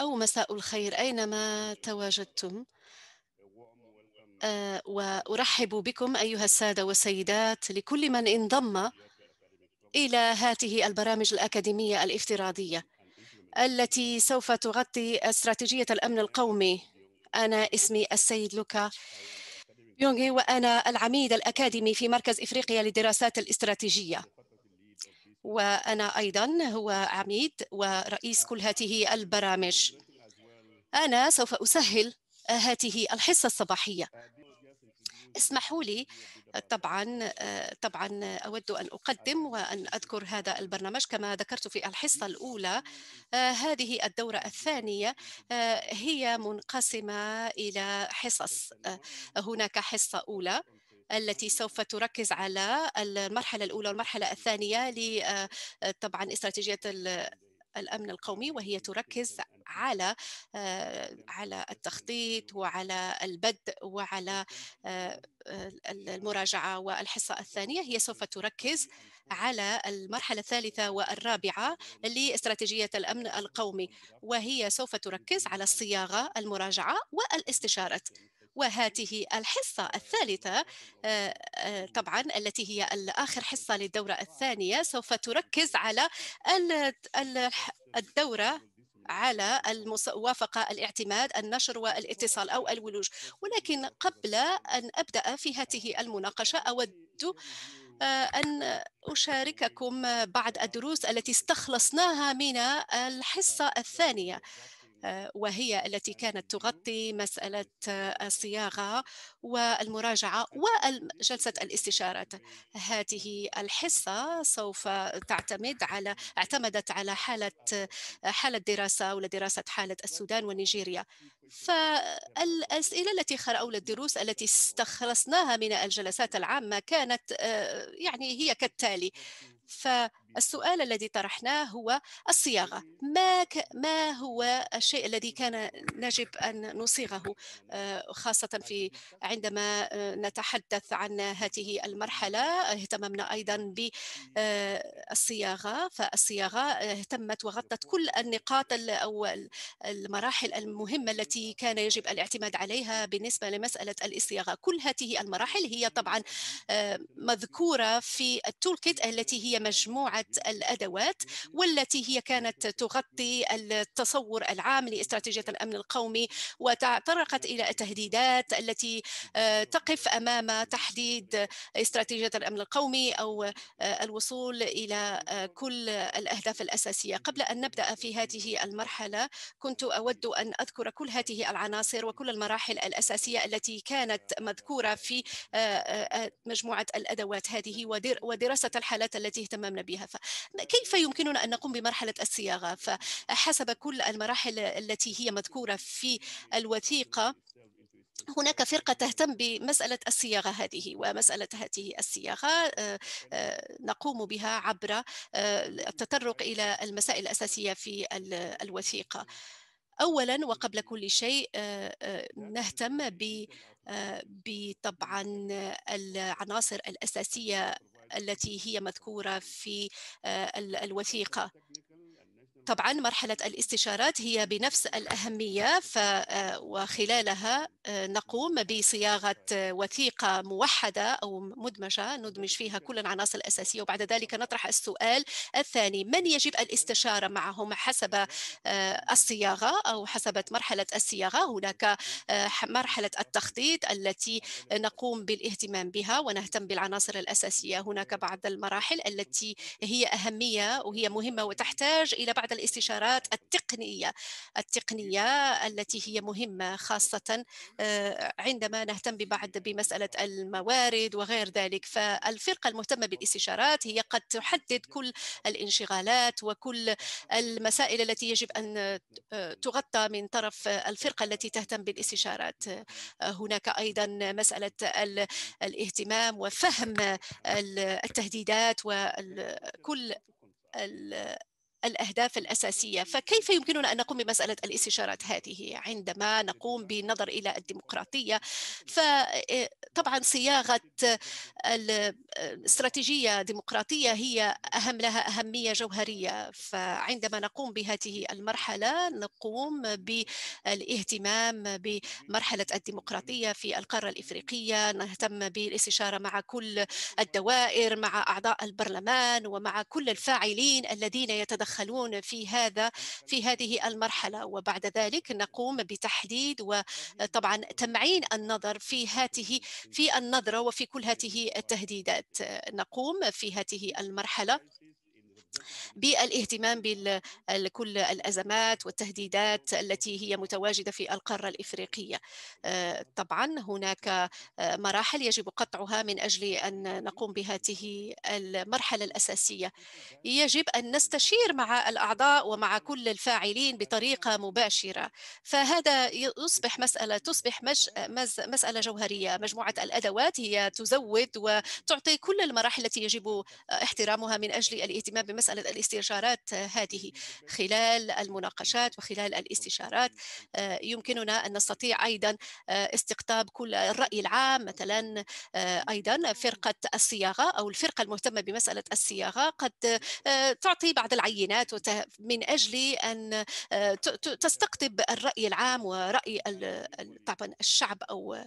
أو مساء الخير أينما تواجدتم آه، وأرحب بكم أيها السادة والسيدات لكل من انضم إلى هذه البرامج الأكاديمية الافتراضية التي سوف تغطي استراتيجية الأمن القومي أنا اسمي السيد لوكا يونغي وأنا العميد الأكاديمي في مركز إفريقيا للدراسات الاستراتيجية وأنا أيضا هو عميد ورئيس كل هذه البرامج أنا سوف أسهل هذه الحصة الصباحية اسمحوا لي طبعا طبعا اود ان اقدم وان اذكر هذا البرنامج كما ذكرت في الحصه الاولى هذه الدوره الثانيه هي منقسمه الى حصص هناك حصه اولى التي سوف تركز على المرحلة الأولى والمرحلة الثانية آه، طبعا استراتيجية الامن القومي وهي تركز على آه، على التخطيط وعلى البدء وعلى آه، المراجعه والحصه الثانيه هي سوف تركز على المرحله الثالثه والرابعه لاستراتيجيه الامن القومي وهي سوف تركز على الصياغه المراجعه والاستشاره وهذه الحصة الثالثة آه، آه، طبعا التي هي آخر حصة للدورة الثانية سوف تركز على الدورة على الموافقة الاعتماد النشر والاتصال أو الولوج ولكن قبل أن أبدأ في هذه المناقشة أود آه، أن أشارككم بعض الدروس التي استخلصناها من الحصة الثانية وهي التي كانت تغطي مسألة الصياغة والمراجعة وجلسة الاستشارات هذه الحصة سوف تعتمد على اعتمدت على حالة حالة دراسة ولا دراسة حالة السودان ونيجيريا فالأسئلة التي أو الدروس التي استخلصناها من الجلسات العامة كانت يعني هي كالتالي فالسؤال الذي طرحناه هو الصياغة ما, ك... ما هو الشيء الذي كان يجب أن نصيغه آه، خاصة في عندما آه، نتحدث عن هذه المرحلة اهتممنا أيضا بالصياغة آه، فالصياغة اهتمت وغطت كل النقاط أو المراحل المهمة التي كان يجب الاعتماد عليها بالنسبة لمسألة الصياغة كل هذه المراحل هي طبعا مذكورة في التولكيت التي هي مجموعة الأدوات والتي هي كانت تغطي التصور العام لاستراتيجية الأمن القومي وتطرقت إلى التهديدات التي آه، تقف أمام تحديد استراتيجية الأمن القومي أو آه، الوصول إلى آه، كل الأهداف الأساسية قبل أن نبدأ في هذه المرحلة كنت أود أن أذكر كل هذه العناصر وكل المراحل الأساسية التي كانت مذكورة في مجموعة الأدوات هذه ودراسة الحالات التي اهتمامنا بها فكيف يمكننا أن نقوم بمرحلة الصياغة فحسب كل المراحل التي هي مذكورة في الوثيقة هناك فرقة تهتم بمسألة الصياغة هذه ومسألة هذه الصياغة آه، آه، نقوم بها عبر آه، التطرق إلى المسائل الأساسية في الوثيقة أولا وقبل كل شيء نهتم ب آه، بطبعا العناصر الأساسية التي هي مذكورة في آه، الوثيقة طبعا مرحلة الاستشارات هي بنفس الأهمية ف آه، وخلالها آه، نقوم بصياغة آه، وثيقة موحدة أو مدمجة ندمج فيها كل العناصر الأساسية وبعد ذلك نطرح السؤال الثاني من يجب الاستشارة معهم حسب الصياغة أو حسب مرحلة الصياغة هناك مرحلة التخطيط التي نقوم بالاهتمام بها ونهتم بالعناصر الأساسية هناك بعض المراحل التي هي أهمية وهي مهمة وتحتاج إلى بعض بعض الاستشارات التقنيه التقنيه التي هي مهمه خاصه آه، عندما نهتم ببعض بمساله الموارد وغير ذلك فالفرقه المهتمه بالاستشارات هي قد تحدد كل الانشغالات وكل المسائل التي يجب ان آه، تغطى من طرف الفرقه التي تهتم بالاستشارات هناك ايضا مساله الاهتمام وفهم التهديدات وكل الأهداف الأساسية فكيف يمكننا أن نقوم بمسألة الاستشارات هذه عندما نقوم بنظر إلى الديمقراطية فطبعا آه، صياغة الاستراتيجية آه، الديمقراطية هي أهم لها أهمية جوهرية فعندما نقوم بهذه المرحلة نقوم بالاهتمام بمرحلة الديمقراطية في القارة الإفريقية نهتم بالاستشارة مع كل الدوائر مع أعضاء البرلمان ومع كل الفاعلين الذين يتدخلون يتدخلون في هذا في هذه المرحلة وبعد ذلك نقوم بتحديد وطبعا تمعين النظر في هاته في النظرة وفي كل هذه التهديدات نقوم في هذه المرحلة بالاهتمام بكل الازمات والتهديدات التي هي متواجده في القاره الافريقيه. آه، طبعا هناك آه، مراحل يجب قطعها من اجل ان نقوم بهذه المرحله الاساسيه. يجب ان نستشير مع الاعضاء ومع كل الفاعلين بطريقه مباشره، فهذا يصبح مساله تصبح مش مساله جوهريه، مجموعه الادوات هي تزود وتعطي كل المراحل التي يجب احترامها من اجل الاهتمام بمسألة مسألة الاستشارات هذه خلال المناقشات وخلال الاستشارات آه، يمكننا أن نستطيع أيضا آه، استقطاب كل الرأي العام مثلا آه، أيضا فرقة الصياغة أو الفرقة المهتمة بمسألة الصياغة قد تعطي بعض العينات من أجل أن تستقطب الرأي العام ورأي طبعا الشعب أو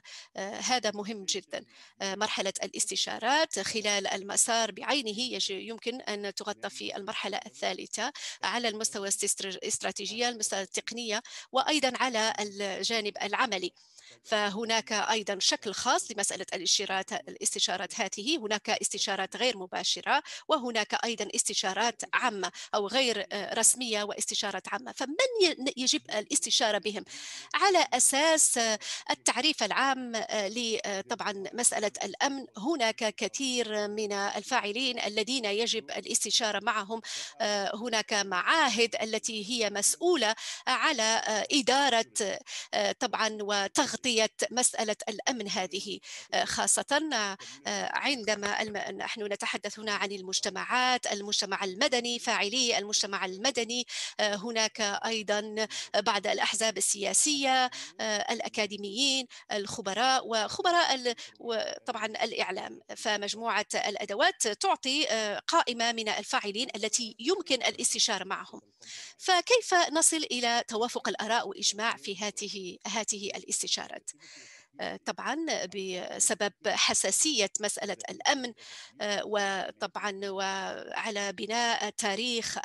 هذا مهم جدا مرحلة الاستشارات خلال المسار بعينه يمكن أن تغطى في في المرحلة الثالثة على المستوى الاستراتيجية المستوى التقنية وأيضا على الجانب العملي فهناك أيضا شكل خاص لمسألة الاستشارات, الاستشارات هذه هناك استشارات غير مباشرة وهناك أيضا استشارات عامة أو غير آه، رسمية واستشارات عامة فمن يجب الاستشارة بهم على أساس آه، التعريف العام آه، لطبعا مسألة الأمن هناك كثير من الفاعلين الذين يجب الاستشارة معهم معهم آه، هناك معاهد التي هي مسؤولة آه، على آه، إدارة طبعا وتغطية مسألة الأمن هذه خاصة عندما نحن نتحدث هنا عن المجتمعات المجتمع المدني فاعلي المجتمع المدني هناك أيضا بعض الأحزاب السياسية الأكاديميين الخبراء وخبراء طبعا الإعلام فمجموعة الأدوات تعطي قائمة من الفاعلين الاخرين التي يمكن الاستشارة معهم فكيف نصل إلى توافق الآراء وإجماع في هذه هذه الاستشارات آه، طبعا بسبب حساسية مسألة الأمن آه، وطبعا وعلى بناء تاريخ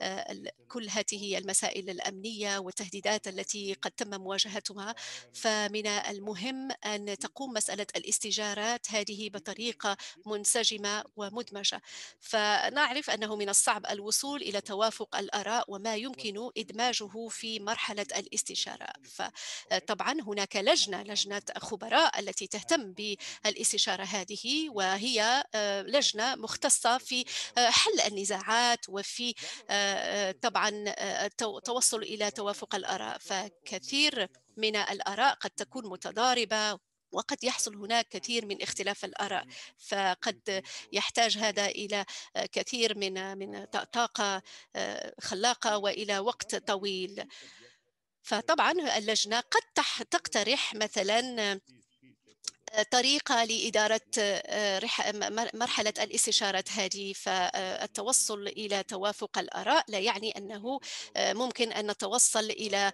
آه، كل هذه المسائل الأمنية والتهديدات التي قد تم مواجهتها فمن المهم أن تقوم مسألة الاستجارات هذه بطريقة منسجمة ومدمجة فنعرف أنه من الصعب الوصول إلى توافق الآراء وما يمكن إدماجه في مرحلة الاستشارة فطبعا هناك لجنة لجنة لجنة خبراء التي تهتم بالاستشارة هذه وهي آه، لجنة مختصة في آه، حل النزاعات وفي آه، طبعا التوصل إلى توافق الآراء فكثير من الآراء قد تكون متضاربة وقد يحصل هناك كثير من اختلاف الاراء فقد يحتاج هذا الى كثير من من طاقه خلاقه والى وقت طويل فطبعا اللجنة قد تقترح مثلا آه، طريقة لإدارة آه، مرحلة الاستشارات هذه فالتوصل إلى توافق الآراء لا يعني أنه آه، ممكن أن نتوصل إلى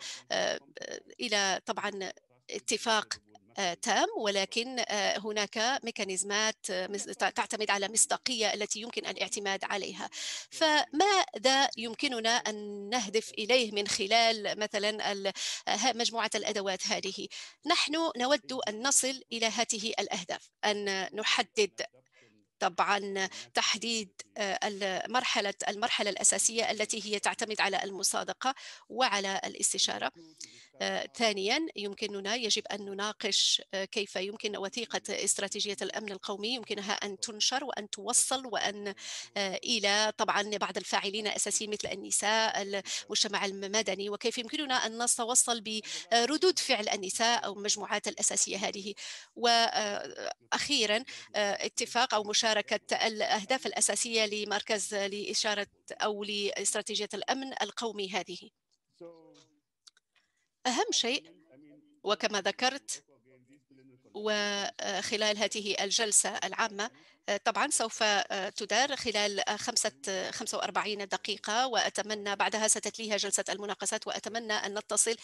إلى طبعا اتفاق آه، تام ولكن آه، هناك ميكانيزمات آه، تعتمد على مصداقية التي يمكن الاعتماد عليها فماذا يمكننا أن نهدف إليه من خلال مثلا مجموعة الأدوات هذه نحن نود أن نصل إلى هذه الأهداف أن نحدد طبعا نعم. تحديد آه، المرحلة المرحلة الأساسية التي هي تعتمد على المصادقة وعلى الاستشارة نعم، نعم، آه، ثانيا يمكننا يجب أن نناقش آه، كيف يمكن وثيقة استراتيجية الأمن القومي يمكنها أن تنشر وأن توصل وأن إلى طبعا بعض الفاعلين الأساسيين مثل النساء المجتمع المدني وكيف يمكننا أن نتوصل بردود فعل النساء أو المجموعات الأساسية هذه وأخيرا اتفاق أو مشاركة شاركت الأهداف الأساسية لمركز لإشارة أو لاستراتيجية الأمن القومي هذه أهم شيء وكما ذكرت وخلال هذه الجلسة العامة طبعا سوف تدار خلال 45 دقيقة وأتمنى بعدها ستتليها جلسة المناقشات وأتمنى أن نتصل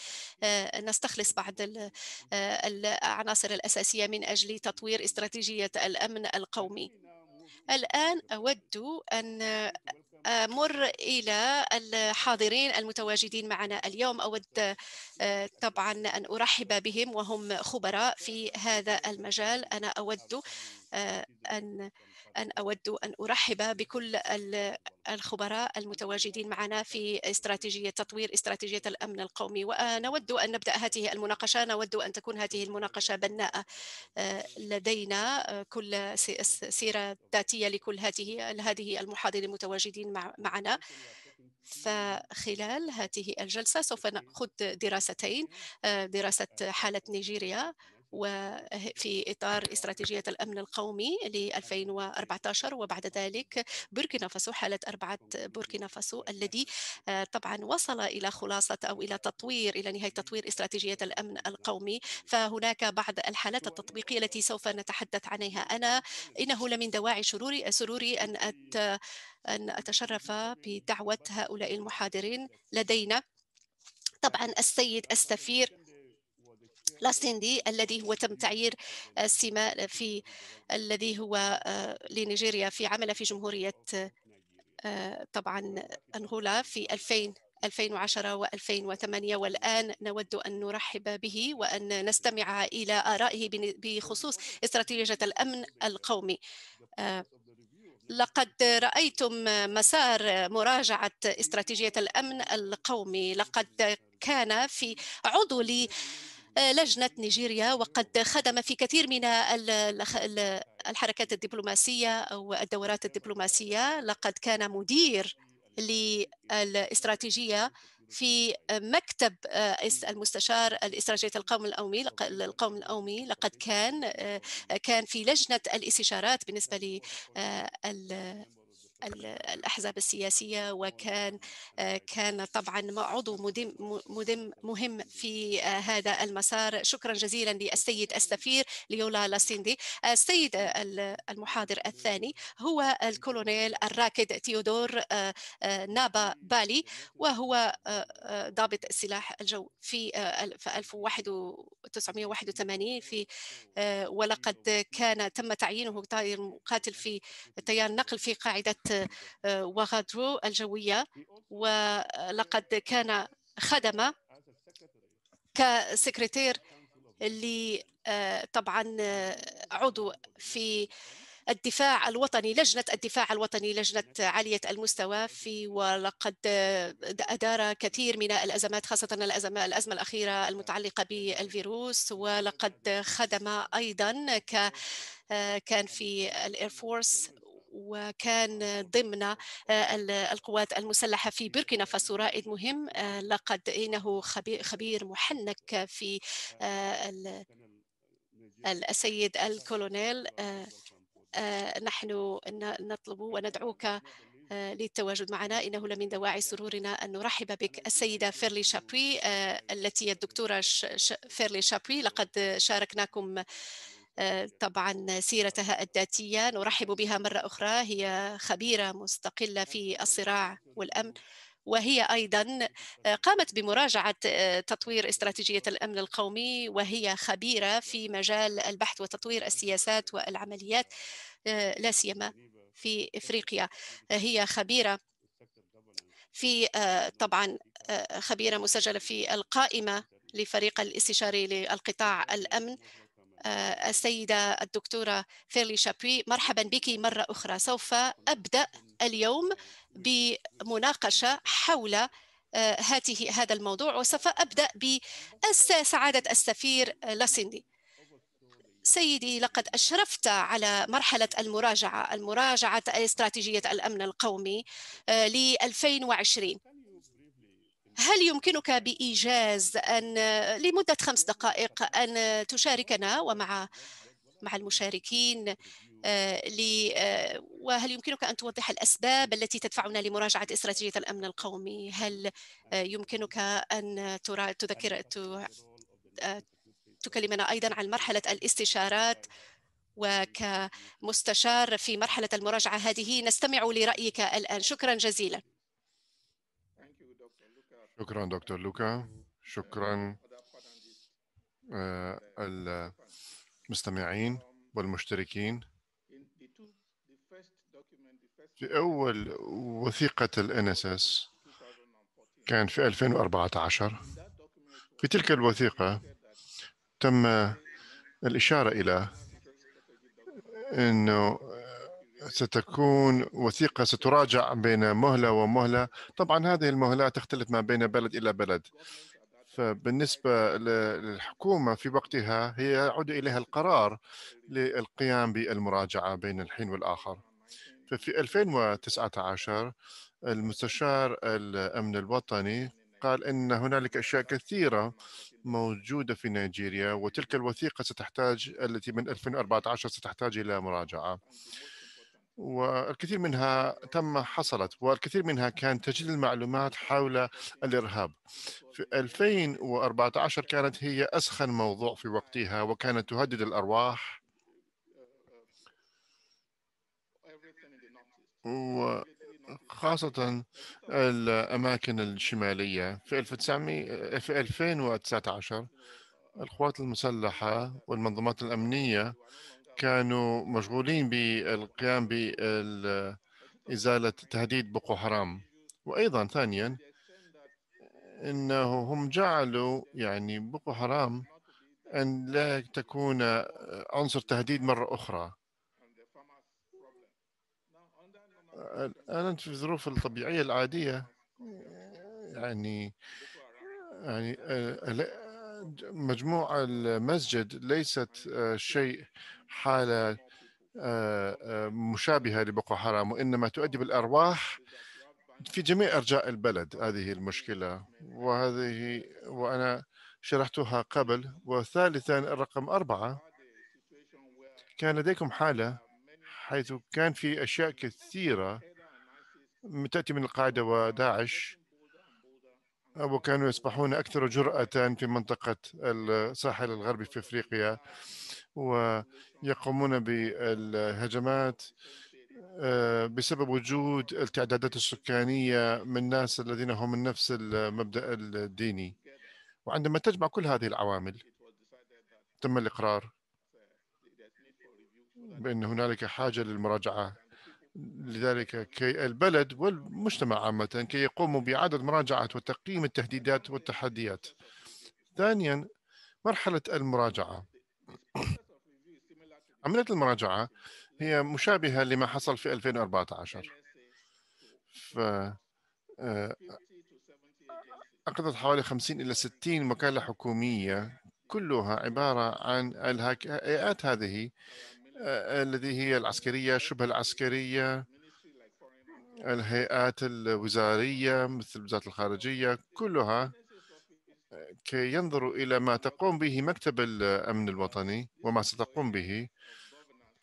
نستخلص بعض العناصر الأساسية من أجل تطوير استراتيجية الأمن القومي الآن أود أن آه، أمر إلى الحاضرين المتواجدين معنا اليوم أود آه، طبعا أن أرحب بهم وهم خبراء في هذا المجال أنا أود آه، أن أن أود أن أرحب بكل الخبراء المتواجدين معنا في استراتيجية تطوير استراتيجية الأمن القومي ونود أن نبدأ هذه المناقشة نود أن تكون هذه المناقشة بناءة آه، لدينا آه، كل سيرة ذاتية لكل هذه هذه المحاضرين المتواجدين معنا فخلال هذه الجلسة سوف نأخذ دراستين دراسة حالة نيجيريا وفي إطار استراتيجية الأمن القومي ل 2014 وبعد ذلك بوركينا فاسو حالة أربعة بوركينا فاسو الذي آه، طبعا وصل إلى خلاصة أو إلى تطوير إلى نهاية تطوير استراتيجية الأمن القومي فهناك بعض الحالات التطبيقية التي سوف نتحدث عنها أنا إنه لمن دواعي شروري سروري أن أت أن أتشرف بدعوة هؤلاء المحاضرين لدينا طبعا السيد السفير لاسيندي الذي هو تم تعيير السماء آه، في الذي هو آه، لنيجيريا في عمل في جمهورية آه، طبعا أنغولا في 2000 2010 و2008 والآن نود أن نرحب به وأن نستمع إلى آرائه بخصوص استراتيجية الأمن القومي لقد رأيتم مسار مراجعة استراتيجية الأمن القومي لقد كان في عضو لجنة نيجيريا وقد خدم في كثير من الحركات الدبلوماسية أو الدورات الدبلوماسية لقد كان مدير للاستراتيجية في مكتب آه، المستشار الاستراتيجية القوم الأومي القوم الأومي لقد كان آه، كان في لجنة الاستشارات بالنسبة لل آه، الأحزاب السياسية وكان آه، كان طبعا عضو مدم, مدم مهم في آه، هذا المسار شكرا جزيلا للسيد السفير ليولا لاسيندي السيد المحاضر الثاني هو الكولونيل الراكد تيودور آه، نابا بالي وهو ضابط السلاح الجو في 1981 في ولقد كان تم تعيينه طائر مقاتل في تيار نقل في قاعدة آه، وغادرو الجوية ولقد كان خدم كسكرتير اللي آه، طبعا آه، عضو في الدفاع الوطني لجنة الدفاع الوطني لجنة عالية المستوى في ولقد أدار كثير من الأزمات خاصة الأزمة, الأزمة الأخيرة المتعلقة بالفيروس ولقد خدم أيضا ك كان في الاير فورس وكان ضمن آه، القوات المسلحة في بيركينا فاسو رائد مهم آه، لقد إنه خبير محنك في آه، السيد الكولونيل نحن نطلب وندعوك للتواجد معنا إنه لمن دواعي سرورنا أن نرحب بك السيدة فيرلي شابوي التي هي الدكتورة فيرلي شابوي لقد شاركناكم طبعا سيرتها الذاتية نرحب بها مرة أخرى هي خبيرة مستقلة في الصراع والأمن وهي أيضا آه، قامت بمراجعة آه، تطوير استراتيجية الأمن القومي وهي خبيرة في مجال البحث وتطوير السياسات والعمليات آه، لا سيما في إفريقيا هي خبيرة في طبعا خبيرة مسجلة في القائمة لفريق الاستشاري للقطاع الأمن آه، السيدة الدكتورة فيرلي شابوي مرحبا بك مرة أخرى سوف أبدأ اليوم بمناقشة حول هذه آه، هذا الموضوع وسوف أبدأ بسعادة السفير آه، لاسيندي سيدي لقد أشرفت على مرحلة المراجعة المراجعة استراتيجية الأمن القومي ل 2020 هل يمكنك بإيجاز أن لمدة خمس دقائق أن تشاركنا ومع مع المشاركين آه، آه، وهل يمكنك أن توضح الأسباب التي تدفعنا لمراجعة استراتيجية الأمن القومي هل آه، يمكنك أن تذكر تكلمنا أيضا عن مرحلة الاستشارات وكمستشار في مرحلة المراجعة هذه نستمع لرأيك الآن شكرا جزيلا شكرا دكتور لوكا شكرا آه، المستمعين والمشتركين في أول وثيقة ال NSS كان في 2014 في تلك الوثيقة تم الإشارة إلى أنه ستكون وثيقة ستراجع بين مهلة ومهلة طبعا هذه المهلة تختلف ما بين بلد إلى بلد فبالنسبة للحكومة في وقتها هي يعود إليها القرار للقيام بالمراجعة بين الحين والآخر ففي 2019 المستشار الأمن الوطني قال ان هنالك اشياء كثيره موجوده في نيجيريا وتلك الوثيقه ستحتاج التي من 2014 ستحتاج الى مراجعه والكثير منها تم حصلت والكثير منها كان تجديد المعلومات حول الإرهاب في 2014 كانت هي أسخن موضوع في وقتها وكانت تهدد الأرواح وخاصة الأماكن الشمالية في في 2019 القوات المسلحة والمنظمات الأمنية كانوا مشغولين بالقيام بإزالة تهديد بوكو حرام وأيضا ثانيا أنه هم جعلوا يعني بوكو حرام أن لا تكون عنصر تهديد مرة أخرى الآن في الظروف الطبيعية العادية يعني يعني مجموع المسجد ليست آه، شيء حالة آه، آه، مشابهة لبقو حرام وإنما تؤدي بالأرواح في جميع أرجاء البلد هذه المشكلة وهذه وأنا شرحتها قبل وثالثا الرقم أربعة كان لديكم حالة حيث كان في أشياء كثيرة تأتي من القاعدة وداعش وكانوا يصبحون أكثر جرأة في منطقة الساحل الغربي في أفريقيا ويقومون بالهجمات آه، بسبب وجود التعدادات السكانية من الناس الذين هم من نفس المبدأ الديني وعندما تجمع كل هذه العوامل تم الإقرار بأن هنالك حاجة للمراجعة لذلك كي البلد والمجتمع عامة كي يقوموا بإعادة مراجعة وتقييم التهديدات والتحديات ثانيا مرحلة المراجعة عملية المراجعة هي مشابهة لما حصل في 2014 ف أقضت آه، حوالي 50 إلى 60 وكالة حكومية كلها عبارة عن الهيئات هذه الذي هي العسكرية شبه العسكرية الهيئات الوزارية مثل وزارة الخارجية كلها كي ينظروا إلى ما تقوم به مكتب الأمن الوطني وما ستقوم به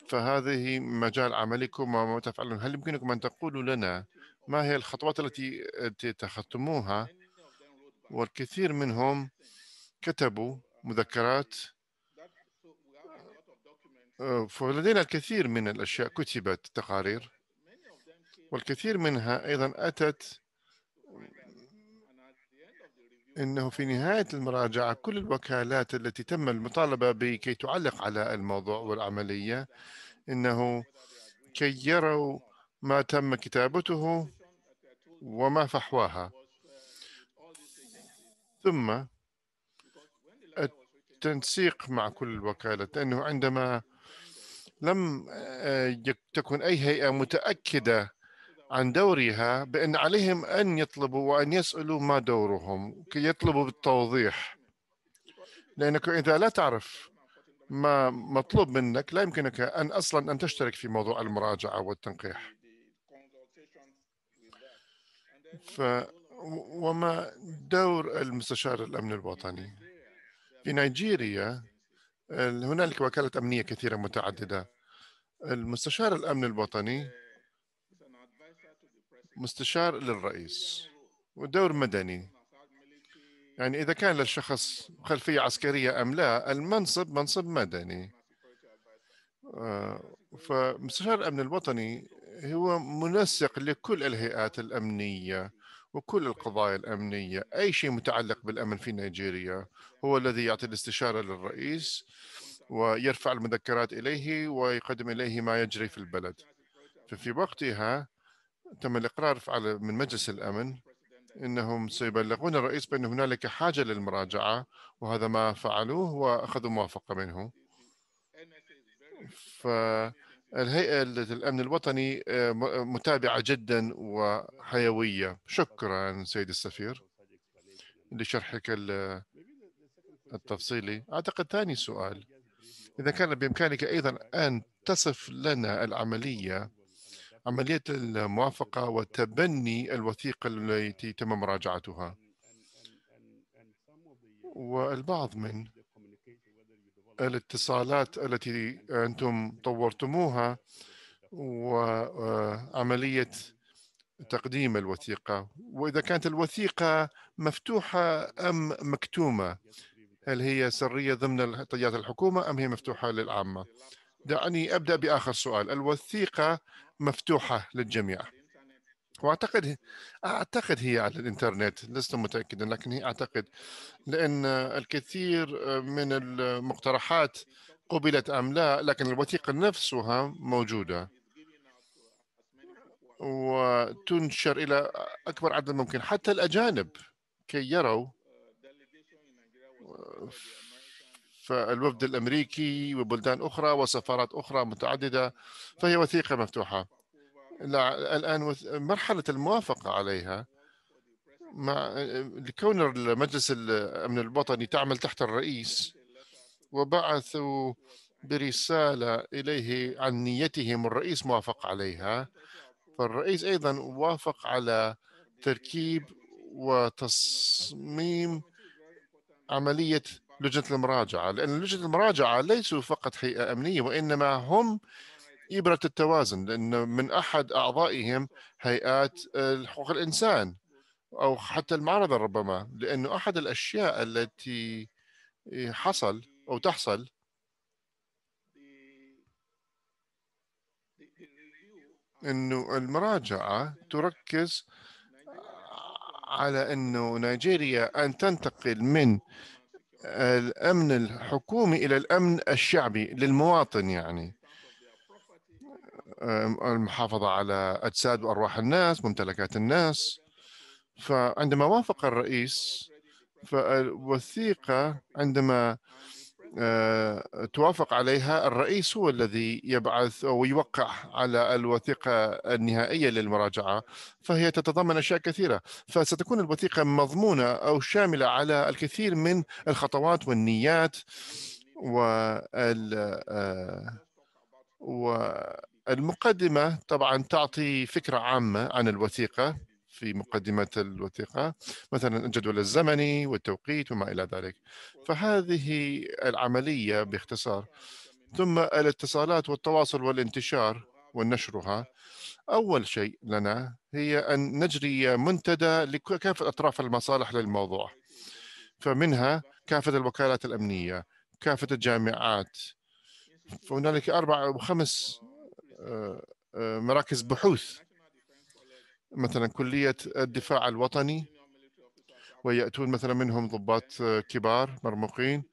فهذه مجال عملكم وما تفعلون هل يمكنكم أن تقولوا لنا ما هي الخطوات التي اتخذتموها والكثير منهم كتبوا مذكرات فلدينا الكثير من الأشياء كتبت تقارير والكثير منها أيضا أتت انه في نهايه المراجعه كل الوكالات التي تم المطالبه بكي تعلق على الموضوع والعمليه انه كي يروا ما تم كتابته وما فحواها ثم التنسيق مع كل الوكالات لانه عندما لم آه، تكن أي هيئة متأكدة عن دورها بأن عليهم أن يطلبوا وأن يسألوا ما دورهم كي يطلبوا بالتوضيح لأنك إذا لا تعرف ما مطلوب منك لا يمكنك أن أصلا أن تشترك في موضوع المراجعة والتنقيح ف وما دور المستشار الأمن الوطني في نيجيريا هنالك وكالات أمنية كثيرة متعددة المستشار الأمن الوطني مستشار للرئيس ودور مدني يعني إذا كان للشخص خلفية عسكرية أم لا المنصب منصب مدني آه، فمستشار الأمن الوطني هو منسق لكل الهيئات الأمنية وكل القضايا الأمنية أي شيء متعلق بالأمن في نيجيريا هو الذي يعطي الاستشارة للرئيس ويرفع المذكرات إليه ويقدم إليه ما يجري في البلد ففي وقتها تم الإقرار على من مجلس الأمن انهم سيبلغون الرئيس بان هنالك حاجه للمراجعه وهذا ما فعلوه واخذوا موافقه منه ف الهيئة الأمن الوطني آه، آه، متابعة جدا وحيوية شكرا سيد السفير لشرحك التفصيلي أعتقد ثاني سؤال إذا كان بإمكانك أيضا أن تصف لنا العملية عملية الموافقة وتبني الوثيقة التي تم مراجعتها والبعض من الاتصالات التي أنتم طورتموها وعملية تقديم الوثيقة وإذا كانت الوثيقة مفتوحة أم مكتومة هل هي سرية ضمن طيات الحكومة أم هي مفتوحة للعامة دعني أبدأ بآخر سؤال الوثيقة مفتوحة للجميع واعتقد اعتقد هي على الانترنت لست متاكدا لكن هي اعتقد لان الكثير من المقترحات قبلت ام لا لكن الوثيقه نفسها موجوده وتنشر الى اكبر عدد ممكن حتى الاجانب كي يروا فالوفد الامريكي وبلدان اخرى وسفارات اخرى متعدده فهي وثيقه مفتوحه الآن مرحلة الموافقة عليها مع لكون المجلس الأمن الوطني تعمل تحت الرئيس وبعثوا برسالة إليه عن نيتهم الرئيس موافق عليها فالرئيس أيضا وافق على تركيب وتصميم عملية لجنة المراجعة لأن لجنة المراجعة ليسوا فقط هيئة أمنية وإنما هم إبرة التوازن لأن من أحد أعضائهم هيئات حقوق الإنسان أو حتى المعارضة ربما لأنه أحد الأشياء التي حصل أو تحصل أنه المراجعة تركز على أنه نيجيريا أن تنتقل من الأمن الحكومي إلى الأمن الشعبي للمواطن يعني المحافظة على أجساد وأرواح الناس ممتلكات الناس فعندما وافق الرئيس فالوثيقة عندما آه، توافق عليها الرئيس هو الذي يبعث أو يوقع على الوثيقة النهائية للمراجعة فهي تتضمن أشياء كثيرة فستكون الوثيقة مضمونة أو شاملة على الكثير من الخطوات والنيات وال آه، المقدمة طبعا تعطي فكرة عامة عن الوثيقة في مقدمة الوثيقة مثلا الجدول الزمني والتوقيت وما إلى ذلك فهذه العملية باختصار ثم الاتصالات والتواصل والانتشار ونشرها أول شيء لنا هي أن نجري منتدى لكافة أطراف المصالح للموضوع فمنها كافة الوكالات الأمنية كافة الجامعات فهنالك أربع أو خمس آه، آه، مراكز بحوث مثلا كلية الدفاع الوطني ويأتون مثلا منهم ضباط آه، كبار مرموقين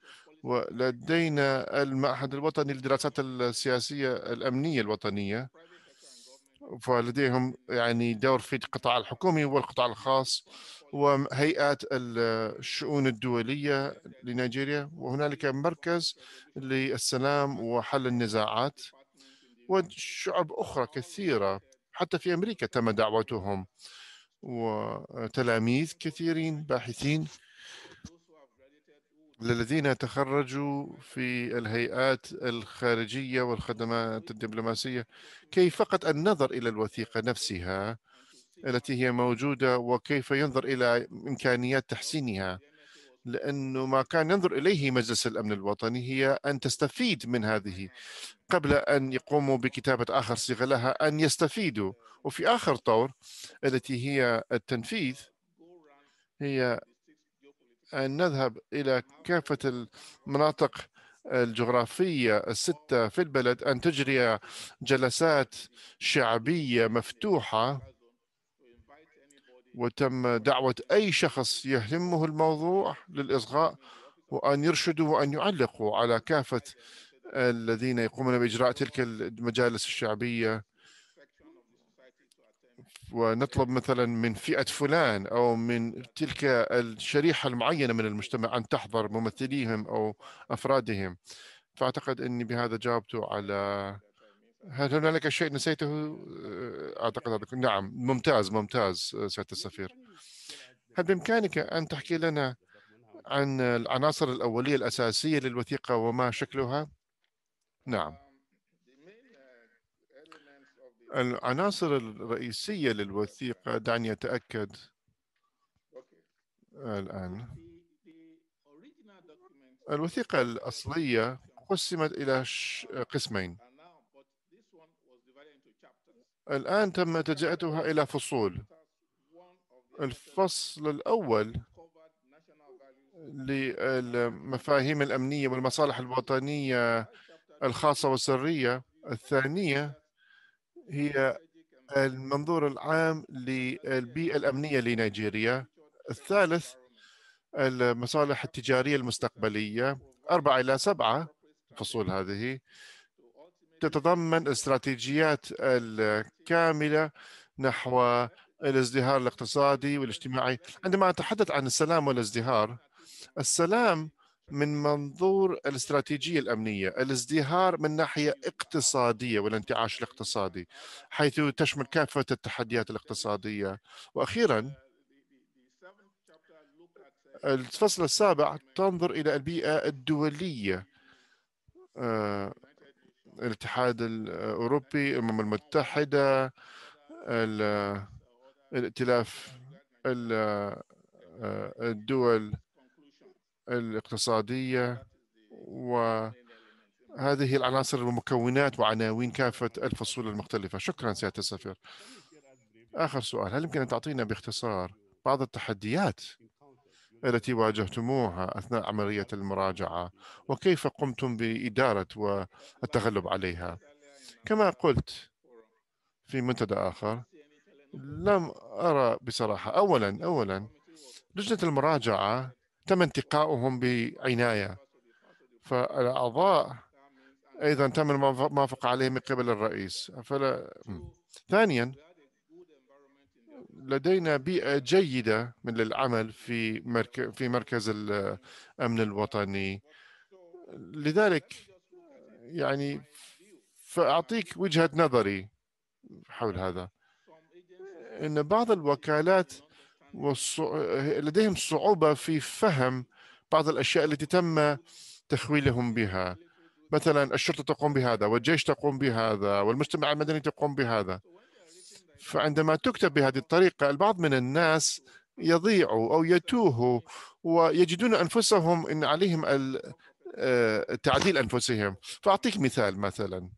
ولدينا المعهد الوطني للدراسات السياسية الأمنية الوطنية فلديهم يعني دور في القطاع الحكومي والقطاع الخاص وهيئات الشؤون الدولية لنيجيريا وهنالك مركز للسلام وحل النزاعات وشعب أخرى كثيرة حتى في أمريكا تم دعوتهم وتلاميذ كثيرين باحثين للذين تخرجوا في الهيئات الخارجية والخدمات الدبلوماسية كيف فقط النظر إلى الوثيقة نفسها التي هي موجودة وكيف ينظر إلى إمكانيات تحسينها لأنه ما كان ينظر إليه مجلس الأمن الوطني هي أن تستفيد من هذه قبل أن يقوموا بكتابة آخر صيغة لها أن يستفيدوا وفي آخر طور التي هي التنفيذ هي أن نذهب إلى كافة المناطق الجغرافية الستة في البلد أن تجري جلسات شعبية مفتوحة وتم دعوة أي شخص يهمه الموضوع للإصغاء وأن يرشدوا وأن يعلقوا على كافة الذين يقومون بإجراء تلك المجالس الشعبية ونطلب مثلا من فئة فلان أو من تلك الشريحة المعينة من المجتمع أن تحضر ممثليهم أو أفرادهم فأعتقد أني بهذا جاوبت على هل هنالك شيء نسيته؟ آه، اعتقد نعم ممتاز ممتاز آه، سياده السفير. هل بامكانك ان تحكي لنا عن العناصر الاوليه الاساسيه للوثيقه وما شكلها؟ نعم. العناصر الرئيسيه للوثيقه دعني اتاكد الان. الوثيقه الاصليه قسمت الى قسمين. الآن تم تجزئتها إلى فصول الفصل الأول للمفاهيم الأمنية والمصالح الوطنية الخاصة والسرية الثانية هي المنظور العام للبيئة الأمنية لنيجيريا الثالث المصالح التجارية المستقبلية أربعة إلى سبعة فصول هذه تتضمن استراتيجيات الكاملة نحو الازدهار الاقتصادي والاجتماعي عندما أتحدث عن السلام والازدهار السلام من منظور الاستراتيجية الأمنية الازدهار من ناحية اقتصادية والانتعاش الاقتصادي حيث تشمل كافة التحديات الاقتصادية وأخيرا الفصل السابع تنظر إلى البيئة الدولية آه، الاتحاد الأوروبي الأمم المتحدة الائتلاف الدول الاقتصادية وهذه العناصر والمكونات وعناوين كافة الفصول المختلفة شكرا سيادة السفير آخر سؤال هل يمكن أن تعطينا باختصار بعض التحديات التي واجهتموها أثناء عملية المراجعة وكيف قمتم بإدارة والتغلب عليها كما قلت في منتدى آخر لم أرى بصراحة أولا أولا لجنة المراجعة تم انتقاؤهم بعناية فالأعضاء أيضا تم الموافقة عليه من قبل الرئيس فلا ثانيا لدينا بيئة جيدة من العمل في مركز في مركز الأمن الوطني لذلك يعني فأعطيك وجهة نظري حول هذا أن بعض الوكالات لديهم صعوبة في فهم بعض الأشياء التي تم تخويلهم بها مثلا الشرطة تقوم بهذا والجيش تقوم بهذا والمجتمع المدني تقوم بهذا فعندما تكتب بهذه الطريقة البعض من الناس يضيعوا أو يتوهوا ويجدون أنفسهم إن عليهم آه، تعديل أنفسهم فأعطيك مثال مثلا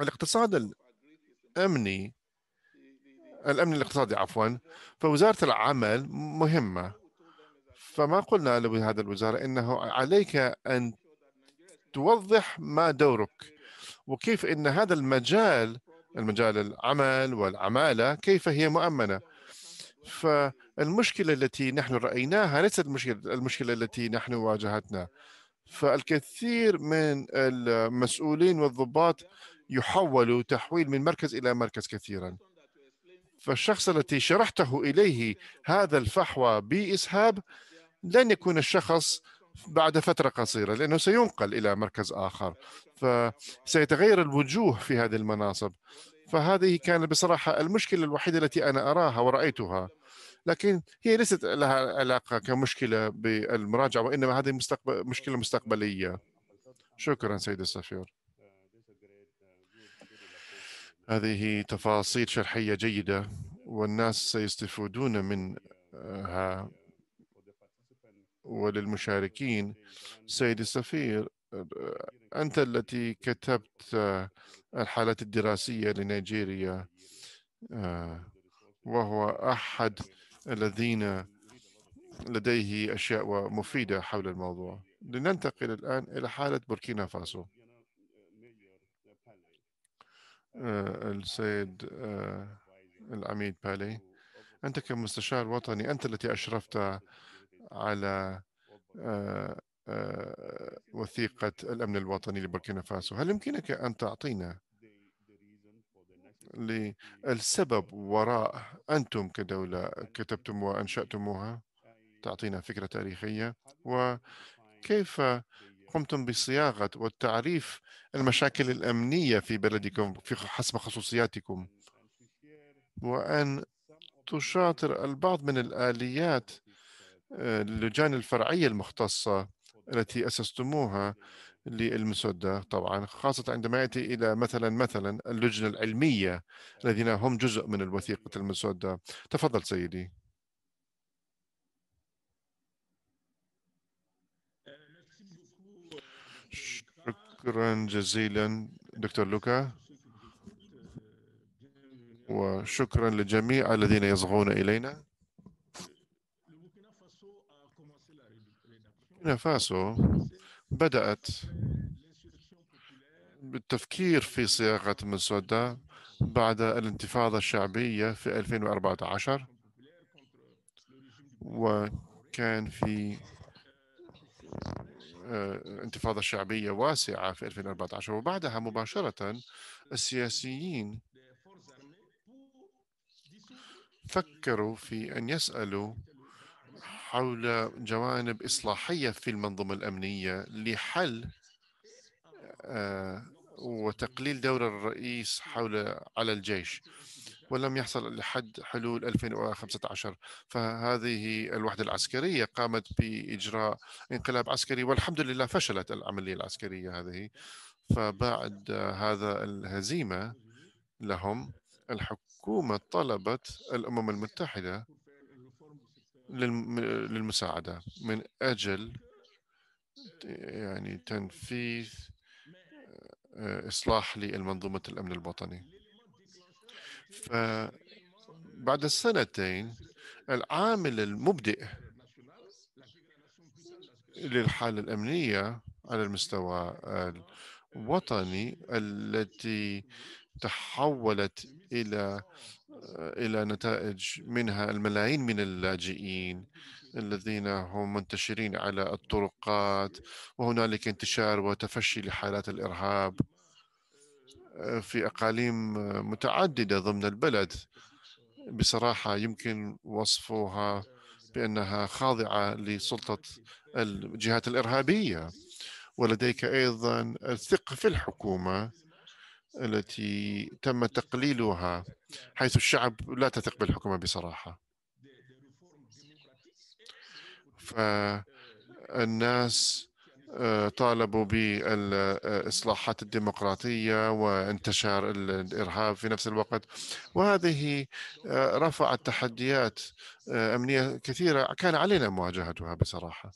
الاقتصاد الأمني الأمن الاقتصادي عفوا فوزارة العمل مهمة فما قلنا لهذا الوزارة إنه عليك أن توضح ما دورك وكيف ان هذا المجال المجال العمل والعمالة كيف هي مؤمنة فالمشكلة التي نحن رأيناها ليست المشكلة, المشكلة التي نحن واجهتنا فالكثير من المسؤولين والضباط يحولوا تحويل من مركز إلى مركز كثيرا فالشخص الذي شرحته إليه هذا الفحوى بإسهاب لن يكون الشخص بعد فترة قصيرة لأنه سينقل إلى مركز آخر فسيتغير الوجوه في هذه المناصب فهذه كانت بصراحة المشكلة الوحيدة التي أنا أراها ورأيتها لكن هي ليست لها علاقة كمشكلة بالمراجعة وإنما هذه مستقبل مشكلة مستقبلية شكرا سيد السفير هذه تفاصيل شرحية جيدة والناس سيستفيدون منها وللمشاركين سيد السفير أنت التي كتبت آه، الحالات الدراسية لنيجيريا آه، وهو أحد الذين لديه أشياء مفيدة حول الموضوع لننتقل الآن إلى حالة بوركينا فاسو آه، السيد العميد بالي أنت كمستشار وطني أنت التي أشرفت على آه، آه، وثيقة الأمن الوطني لبوركينا فاسو هل يمكنك أن تعطينا للسبب وراء أنتم كدولة كتبتم وأنشأتموها تعطينا فكرة تاريخية وكيف قمتم uh, بصياغة والتعريف المشاكل الأمنية في بلدكم في حسب خصوصياتكم وأن تشاطر البعض من الآليات اللجان الفرعية المختصة التي أسستموها للمسودة طبعا خاصة عندما يأتي إلى مثلا مثلا اللجنة العلمية الذين هم جزء من الوثيقة المسودة تفضل سيدي شكرا جزيلا دكتور لوكا وشكرا للجميع الذين يصغون إلينا بوركينا فاسو بدأت بالتفكير في صياغة مسودة بعد الانتفاضة الشعبية في 2014 وكان في آه، انتفاضة شعبية واسعة في 2014 وبعدها مباشرة السياسيين فكروا في أن يسألوا حول جوانب إصلاحية في المنظومة الأمنية لحل آه، وتقليل دور الرئيس حول على الجيش ولم يحصل لحد حلول 2015 فهذه الوحدة العسكرية قامت بإجراء انقلاب عسكري والحمد لله فشلت العملية العسكرية هذه فبعد هذا الهزيمة لهم الحكومة طلبت الأمم المتحدة للمساعدة من أجل يعني تنفيذ آه، آه، إصلاح للمنظومة الأمن الوطني فبعد السنتين العامل المبدئ للحالة الأمنية على المستوى الوطني التي تحولت إلى آه، إلى نتائج منها الملايين من اللاجئين الذين هم منتشرين على الطرقات وهنالك انتشار وتفشي لحالات الإرهاب آه، في أقاليم متعددة ضمن البلد بصراحة يمكن وصفها بأنها خاضعة لسلطة الجهات الإرهابية ولديك أيضا الثقة في الحكومة التي تم تقليلها حيث الشعب لا تثق بالحكومة بصراحة فالناس آه، طالبوا بالإصلاحات الديمقراطية وانتشار الإرهاب في نفس الوقت وهذه آه، رفعت تحديات آه، أمنية كثيرة كان علينا مواجهتها بصراحة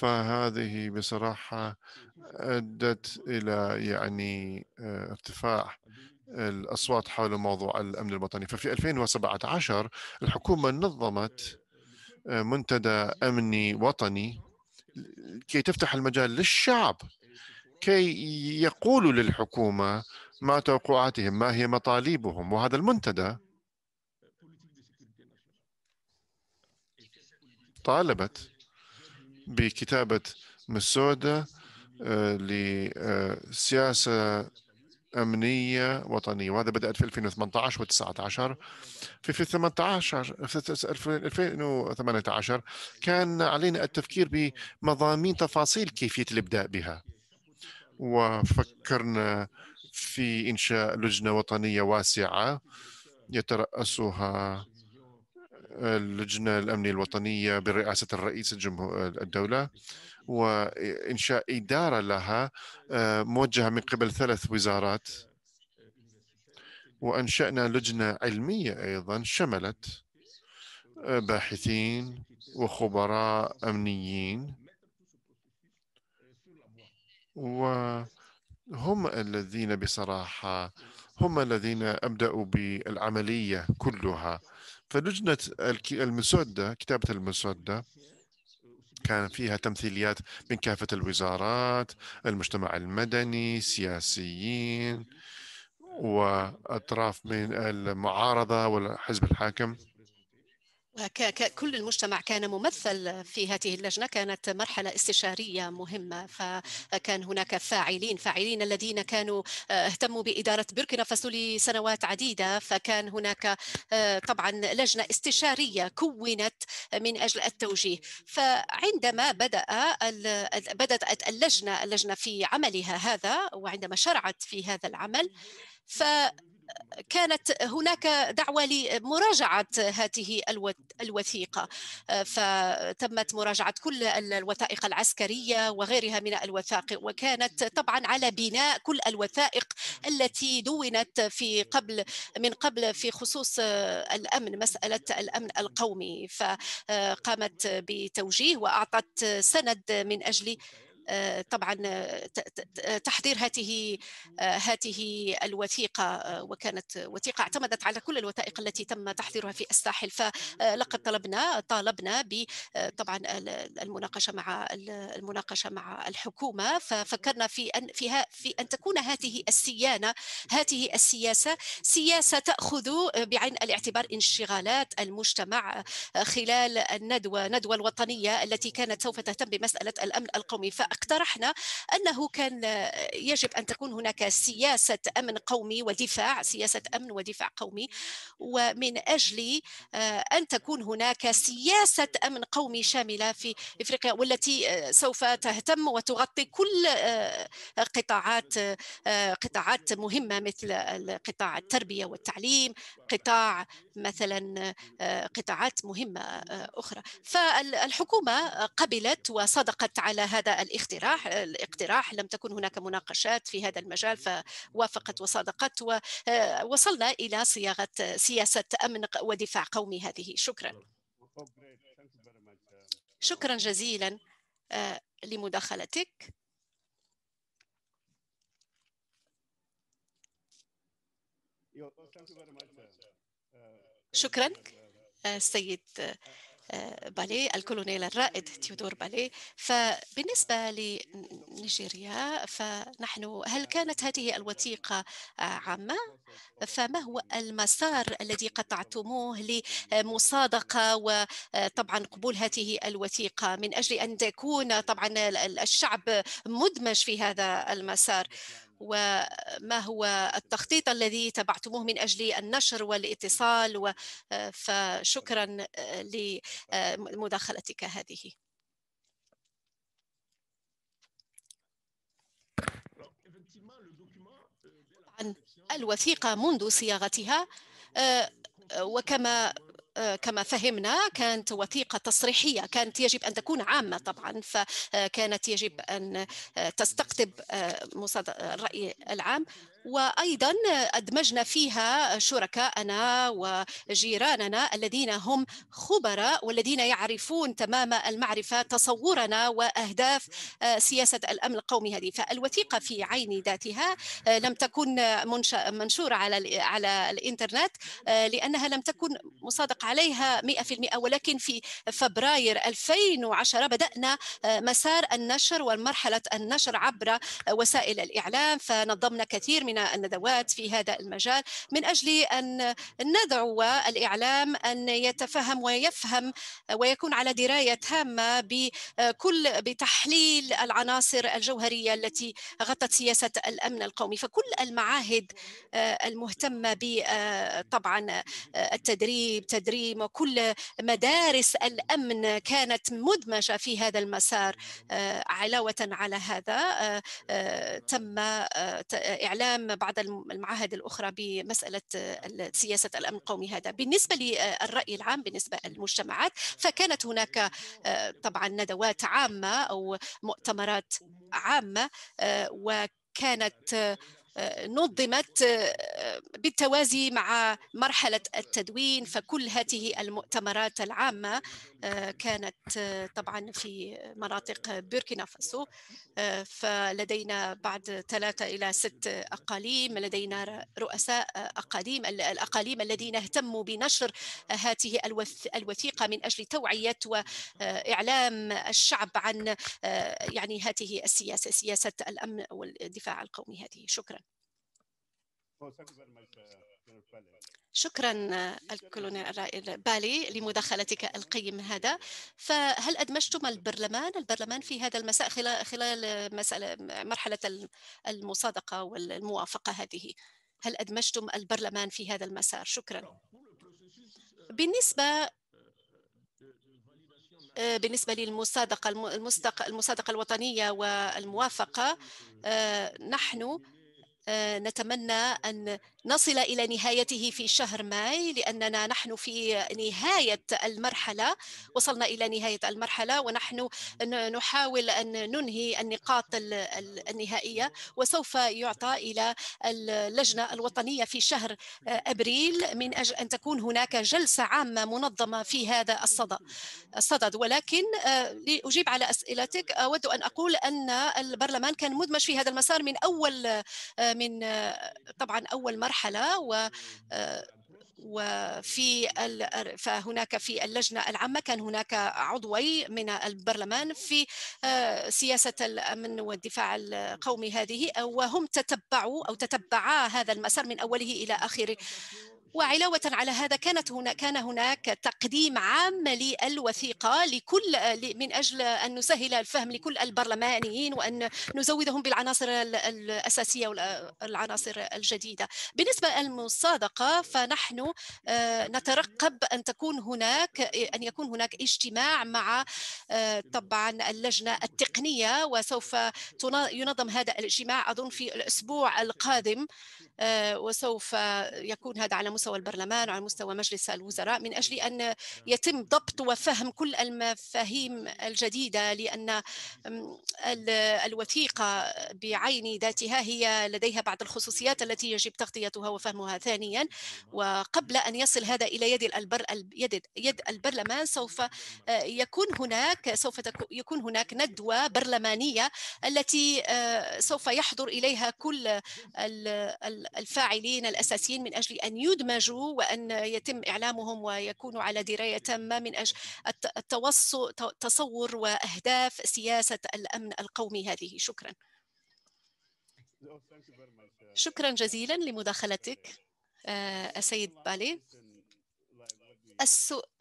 فهذه بصراحة أدت إلى يعني آه، ارتفاع الأصوات حول موضوع الأمن الوطني ففي 2017 الحكومة نظمت آه، منتدى أمني وطني كي تفتح المجال للشعب كي يقولوا للحكومة ما توقعاتهم ما هي مطالبهم وهذا المنتدى طالبت بكتابة مسودة آه، لسياسة آه، أمنية وطنية وهذا بدأت في 2018 و19 في 2018 في 2018 كان علينا التفكير بمضامين تفاصيل كيفية الإبداء بها وفكرنا في إنشاء لجنة وطنية واسعة يترأسها اللجنة الأمنية الوطنية برئاسة الرئيس الدولة وإنشاء إدارة لها آه، موجهة من قبل ثلاث وزارات وأنشأنا لجنة علمية أيضا شملت آه، باحثين وخبراء أمنيين وهم الذين بصراحة هم الذين أبدأوا بالعملية كلها فلجنة المسودة كتابة المسودة كان فيها تمثيليات من كافة الوزارات المجتمع المدني سياسيين وأطراف من المعارضة والحزب الحاكم كل المجتمع كان ممثل في هذه اللجنة كانت مرحلة استشارية مهمة فكان هناك فاعلين فاعلين الذين كانوا آه، اهتموا بإدارة بيركينا فاسو لسنوات عديدة فكان هناك آه، طبعا لجنة استشارية كونت من أجل التوجيه فعندما بدأ بدأت اللجنة اللجنة في عملها هذا وعندما شرعت في هذا العمل ف كانت هناك دعوة لمراجعة هذه الوثيقة فتمت مراجعة كل الوثائق العسكرية وغيرها من الوثائق وكانت طبعا على بناء كل الوثائق التي دونت في قبل من قبل في خصوص الأمن مسألة الأمن القومي فقامت بتوجيه وأعطت سند من أجل آه، طبعا آه، آه، تحضير هذه هذه الوثيقه وكانت وثيقه اعتمدت على كل الوثائق التي تم تحضيرها في الساحل فلقد طلبنا طالبنا ب طبعا المناقشه مع المناقشه مع الحكومه ففكرنا في ان فيها في ان تكون هذه السيانه هذه السياسه سياسه تاخذ بعين الاعتبار انشغالات المجتمع خلال الندوه الندوه الوطنيه التي كانت سوف تهتم بمساله الامن القومي اقترحنا أنه كان يجب أن تكون هناك سياسة أمن قومي ودفاع سياسة أمن ودفاع قومي ومن أجل آه، أن تكون هناك سياسة أمن قومي شاملة في إفريقيا والتي آه، سوف تهتم وتغطي كل آه، قطاعات قطاعات مهمة مثل قطاع التربية والتعليم قطاع مثلا قطاعات مهمة أخرى فالحكومة قبلت وصدقت على هذا الإخلاق الاقتراح الاقتراح لم تكن هناك مناقشات في هذا المجال فوافقت وصادقت ووصلنا آه، إلى صياغة سياسة أمن ودفاع قومي هذه شكرا شكرا جزيلا آه، لمداخلتك شكرا السيد آه، آه، باليه الكولونيل الرائد تيودور باليه فبالنسبة لنيجيريا فنحن هل كانت هذه الوثيقة آه، عامة؟ فما هو المسار الذي قطعتموه لمصادقة وطبعا آه، قبول هذه الوثيقة من أجل أن تكون طبعا الشعب مدمج في هذا المسار وما هو التخطيط الذي تبعتموه من أجل النشر والاتصال آه، فشكرا آه، لمداخلتك آه، هذه الوثيقة منذ صياغتها وكما آه، كما فهمنا كانت وثيقة تصريحية كانت يجب أن تكون عامة طبعا فكانت آه، يجب أن آه، تستقطب الرأي العام وايضا ادمجنا فيها شركاءنا وجيراننا الذين هم خبراء والذين يعرفون تمام المعرفه تصورنا واهداف آه، سياسه الامن القومي هذه فالوثيقه في عين ذاتها آه، لم تكن منشوره على على الانترنت آه، لانها لم تكن مصادق عليها 100% ولكن في فبراير 2010 بدانا مسار النشر ومرحله النشر عبر وسائل الاعلام فنظمنا كثير من من الندوات في هذا المجال من أجل أن ندعو الإعلام أن يتفهم ويفهم ويكون على دراية تامة بكل بتحليل العناصر الجوهرية التي غطت سياسة الأمن القومي فكل المعاهد آه، المهتمة آه، طبعا آه، التدريب تدريب وكل مدارس الأمن كانت مدمجة في هذا المسار علاوة على هذا تم إعلام اهتمام بعض المعاهد الاخرى بمساله آه، سياسه الامن القومي هذا بالنسبه للراي آه، العام بالنسبه للمجتمعات فكانت هناك آه، طبعا ندوات عامه او مؤتمرات عامه وكانت نظمت آه، بالتوازي مع مرحلة التدوين فكل هذه المؤتمرات العامة آه، كانت آه، طبعا في مناطق بوركينا فاسو فلدينا بعد ثلاثة إلى ست أقاليم لدينا رؤساء أقاليم الأقاليم الذين اهتموا بنشر هذه الوثيقة من أجل توعية وإعلام الشعب عن يعني هذه السياسة سياسة الأمن والدفاع القومي هذه شكرا شكرا الكولونيل بالي لمداخلتك القيم هذا فهل أدمجتم البرلمان البرلمان في هذا المساء خلال مسألة مرحلة المصادقة والموافقة هذه هل أدمجتم البرلمان في هذا المسار شكرا بالنسبة بالنسبة للمصادقة المصادقة الوطنية والموافقة آه، نحن آه، نتمنى أن نصل إلى نهايته في شهر ماي لأننا نحن في نهاية المرحلة وصلنا إلى نهاية المرحلة ونحن نحاول أن ننهي النقاط النهائية وسوف يعطى إلى اللجنة الوطنية في شهر أبريل من أجل أن تكون هناك جلسة عامة منظمة في هذا الصدد, ولكن آه، لأجيب على أسئلتك أود أن أقول أن البرلمان كان مدمج في هذا المسار من أول آه، من آه، طبعا أول مرة مرحلة و آه، وفي فهناك في اللجنة العامة كان هناك عضوي من البرلمان في آه، سياسة الأمن والدفاع القومي هذه وهم تتبعوا أو تتبعا هذا المسار من أوله إلى آخره وعلاوة على هذا كانت هنا كان هناك تقديم عام للوثيقة لكل من أجل أن نسهل الفهم لكل البرلمانيين وأن نزودهم بالعناصر الأساسية والعناصر الجديدة بالنسبة للمصادقة فنحن آه، نترقب أن تكون هناك أن يكون هناك اجتماع مع آه، طبعا اللجنة التقنية وسوف ينظم هذا الاجتماع أظن في الأسبوع القادم آه، وسوف يكون هذا على مستوى البرلمان وعلى مستوى مجلس الوزراء من أجل أن نعم. يتم ضبط وفهم كل المفاهيم الجديدة لأن الوثيقة بعين ذاتها هي لديها بعض الخصوصيات التي يجب تغطيتها وفهمها ثانيا نعم. وقبل أن يصل هذا إلى يد البر يد يد البرلمان سوف آه، يكون هناك سوف يكون هناك ندوة برلمانية التي آه، سوف يحضر إليها كل الفاعلين الأساسيين من أجل أن يدمج يدمجوا وأن يتم إعلامهم ويكونوا على دراية تامة من أجل تصور وأهداف سياسة الأمن القومي هذه شكرا شكرا جزيلا لمداخلتك آه، السيد بالي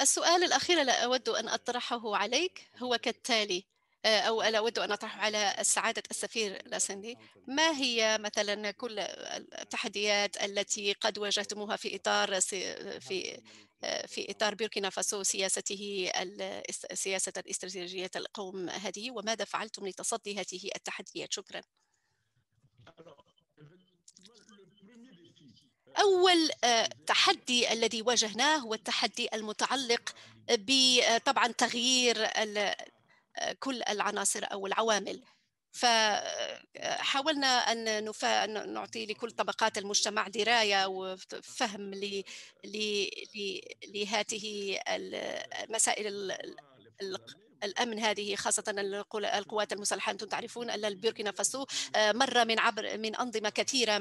السؤال الأخير لا أود أن أطرحه عليك هو كالتالي آه، أو ألا أود أن أطرح على سعادة السفير لاسندي ما هي مثلا كل التحديات التي قد واجهتموها في إطار في آه، في إطار بيركينا فاسو سياسته سياسة الاستراتيجية القوم هذه وماذا فعلتم لتصدي هذه التحديات شكرا أول آه، تحدي الذي واجهناه هو التحدي المتعلق بطبعا تغيير كل العناصر أو العوامل فحاولنا أن, نفا... أن نعطي لكل طبقات المجتمع دراية وفهم ل... ل... ل... لهذه المسائل الامن هذه خاصه القوات المسلحه انتم تعرفون ان البوركينا فاسو آه، مر من عبر من انظمه كثيره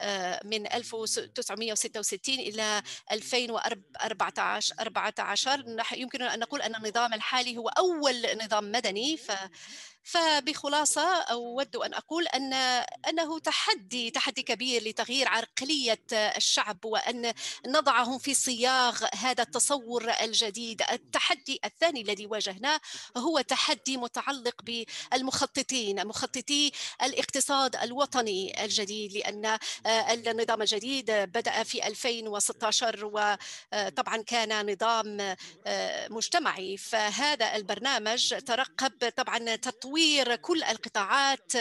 آه، من 1966 الى 2014 14 يمكن ان نقول ان النظام الحالي هو اول نظام مدني ف فبخلاصة أود أن أقول أن أنه تحدي تحدي كبير لتغيير عقلية الشعب وأن نضعهم في صياغ هذا التصور الجديد التحدي الثاني الذي واجهناه هو تحدي متعلق بالمخططين مخططي الاقتصاد الوطني الجديد لأن آه، النظام الجديد بدأ في 2016 وطبعا آه، كان نظام آه، مجتمعي فهذا البرنامج ترقب طبعا تطوير تطوير كل القطاعات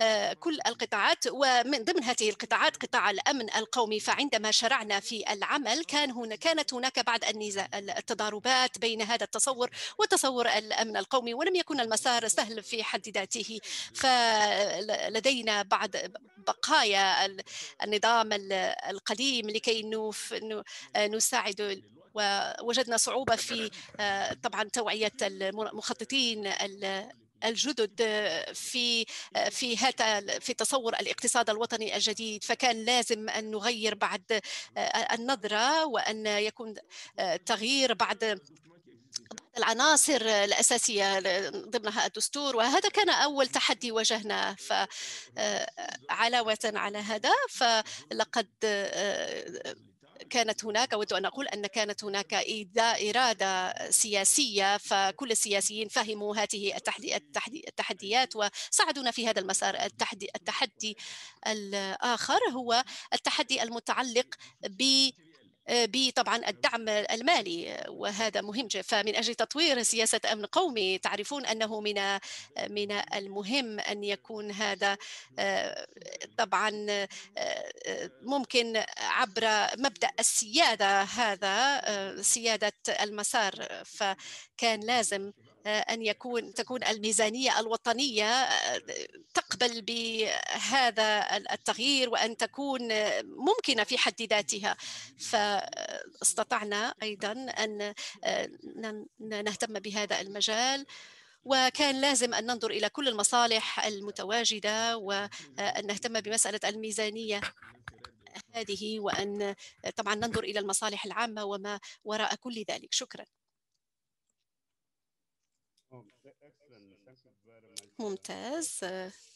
آه، كل القطاعات ومن ضمن هذه القطاعات قطاع الامن القومي فعندما شرعنا في العمل كان هنا كانت هناك بعض النزاع التضاربات بين هذا التصور وتصور الامن القومي ولم يكن المسار سهل في حد ذاته فلدينا بعض بقايا النظام القديم لكي نساعد ووجدنا صعوبة في آه، طبعا توعية المخططين الجدد آه، في آه، في هذا في تصور الاقتصاد الوطني الجديد فكان لازم ان نغير بعد آه، النظره وان يكون تغيير بعد العناصر الأساسية ضمنها الدستور وهذا كان أول تحدي واجهناه فعلاوة على هذا فلقد كانت هناك أود أن أقول أن كانت هناك إذا إرادة سياسية فكل السياسيين فهموا هذه التحدي التحدي التحديات وساعدونا في هذا المسار التحدي, التحدي الآخر هو التحدي المتعلق ب آه، بطبعا الدعم المالي آه، وهذا مهم فمن اجل تطوير سياسه امن قومي تعرفون انه من آه، من المهم ان يكون هذا طبعا ممكن عبر مبدا السياده هذا سياده المسار فكان لازم أن يكون تكون الميزانية الوطنية آه، تقبل بهذا التغيير وأن تكون ممكنة في حد ذاتها فاستطعنا أيضا أن آه، نهتم بهذا المجال وكان لازم أن ننظر إلى كل المصالح المتواجدة وأن نهتم بمسألة الميزانية هذه وأن طبعا ننظر إلى المصالح العامة وما وراء كل ذلك شكرا ممتاز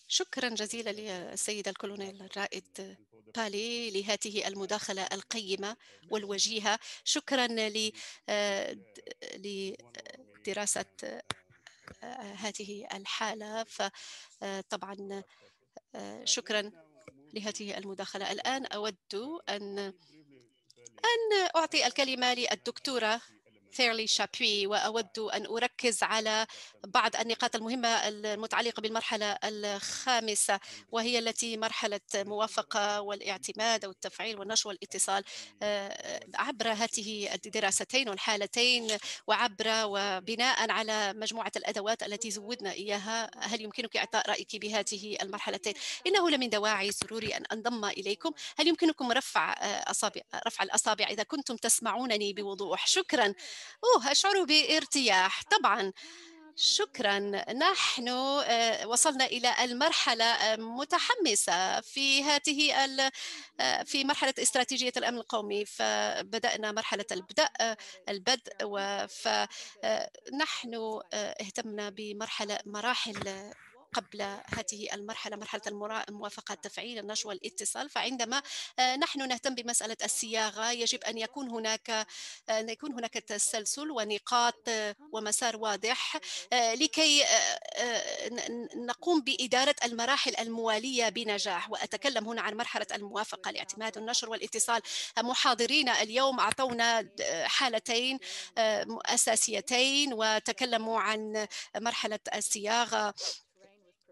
شكرا جزيلا للسيدة الكولونيل الرائد بالي لهذه المداخلة القيمة والوجيهة شكرا لدراسة آه، هذه الحالة فطبعا آه، آه، شكرا لهذه المداخلة الآن أود أن أن أعطي الكلمة للدكتورة فيرلي شابوي وأود أن أركز على بعض النقاط المهمة المتعلقة بالمرحلة الخامسة وهي التي مرحلة موافقة والاعتماد أو التفعيل والنشر والاتصال آه، عبر هاته الدراستين والحالتين وعبر وبناء على مجموعة الأدوات التي زودنا إياها هل يمكنك إعطاء رأيك بهذه المرحلتين إنه لمن دواعي سروري أن أنضم إليكم هل يمكنكم رفع آه، أصابع رفع الأصابع إذا كنتم تسمعونني بوضوح شكرا أوه أشعر بارتياح طبعاً شكرا نحن آه، وصلنا الى المرحله آه، متحمسه في هذه آه، في مرحله استراتيجيه الامن القومي فبدانا مرحله البدء البدء فنحن اهتمنا بمرحله مراحل قبل هذه المرحلة مرحلة الموافقة التفعيل النشر والاتصال فعندما آه، نحن نهتم بمسألة الصياغة يجب أن يكون هناك آه، أن يكون هناك تسلسل ونقاط آه، ومسار واضح لكي نقوم بإدارة المراحل الموالية بنجاح وأتكلم هنا عن مرحلة الموافقة الاعتماد النشر والاتصال محاضرينا اليوم أعطونا حالتين أساسيتين وتكلموا عن مرحلة الصياغة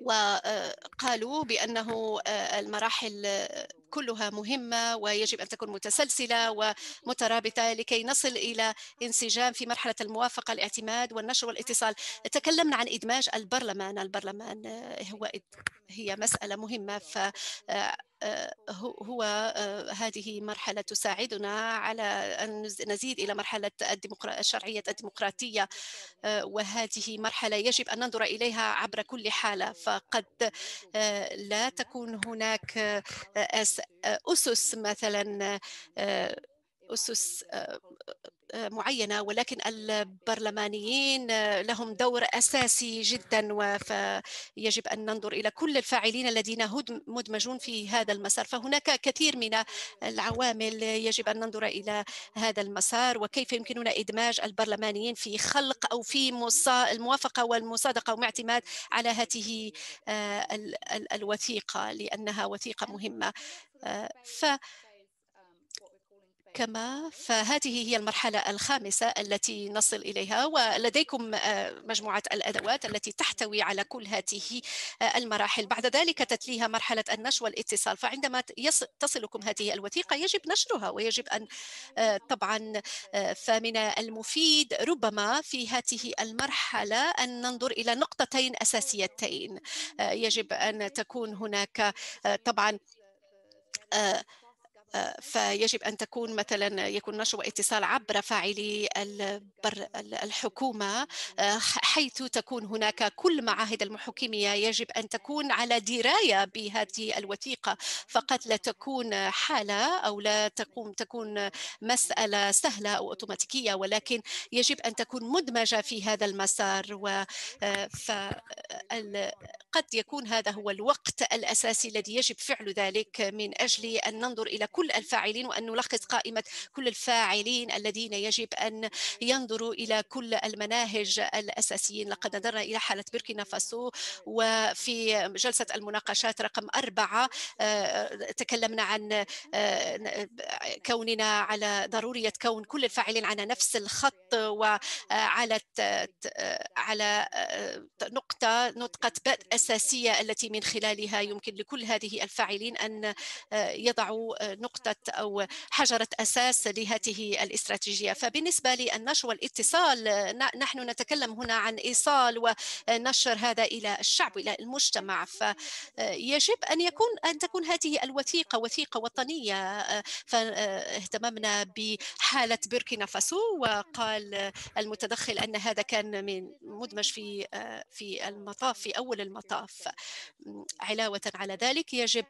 وقالوا بأنه آه، المراحل كلها مهمة ويجب أن تكون متسلسلة ومترابطة لكي نصل إلى انسجام في مرحلة الموافقة الاعتماد والنشر والاتصال تكلمنا عن إدماج البرلمان البرلمان آه، هو هي مسألة مهمة ف آه، هو هذه مرحلة تساعدنا على أن نزيد إلى مرحلة الشرعية الديمقراطية وهذه مرحلة يجب أن ننظر إليها عبر كل حالة فقد آه، لا تكون هناك آه، آه، أسس مثلا أسس معينه ولكن البرلمانيين لهم دور اساسي جدا ويجب ان ننظر الى كل الفاعلين الذين مدمجون في هذا المسار فهناك كثير من العوامل يجب ان ننظر الى هذا المسار وكيف يمكننا ادماج البرلمانيين في خلق او في الموافقه والمصادقه واعتماد على هذه آه، الوثيقه لانها وثيقه مهمه آه، ف المحكمة فهذه هي المرحلة الخامسة التي نصل إليها ولديكم آه، مجموعة الأدوات التي تحتوي على كل هذه آه، المراحل بعد ذلك تتليها مرحلة النشر والاتصال فعندما تصلكم هذه الوثيقة يجب نشرها ويجب أن آه، طبعا فمن المفيد ربما في هذه المرحلة أن ننظر إلى نقطتين أساسيتين يجب أن تكون هناك طبعا فيجب أن تكون مثلا يكون نشر واتصال عبر فاعلي الحكومة آه، حيث تكون هناك كل معاهد المحكمية يجب أن تكون على دراية بهذه الوثيقة فقط لا تكون حالة أو لا تقوم تكون مسألة سهلة أو أوتوماتيكية ولكن يجب أن تكون مدمجة في هذا المسار و آه، قد يكون هذا هو الوقت الأساسي الذي يجب فعل ذلك من أجل أن ننظر إلى كل الفاعلين وأن نلخص قائمة كل الفاعلين الذين يجب أن ينظروا إلى كل المناهج الأساسيين لقد نظرنا إلى حالة بيركينا فاسو وفي جلسة المناقشات رقم أربعة آه، تكلمنا عن آه، كوننا على ضرورية كون كل الفاعلين على نفس الخط وعلى على آه، نقطة نطقة بدء الأساسية التي من خلالها يمكن لكل هذه الفاعلين أن آه، يضعوا آه، نقطة أو حجرة أساس لهذه الاستراتيجية فبالنسبة للنشر والاتصال آه، نحن نتكلم هنا عن إيصال ونشر هذا إلى الشعب إلى المجتمع فيجب أن يكون أن تكون هذه الوثيقة وثيقة وطنية فاهتممنا بحالة بيركينا فاسو وقال المتدخل أن هذا كان من مدمج في في المطاف في أول المطاف الانعطاف علاوة على ذلك يجب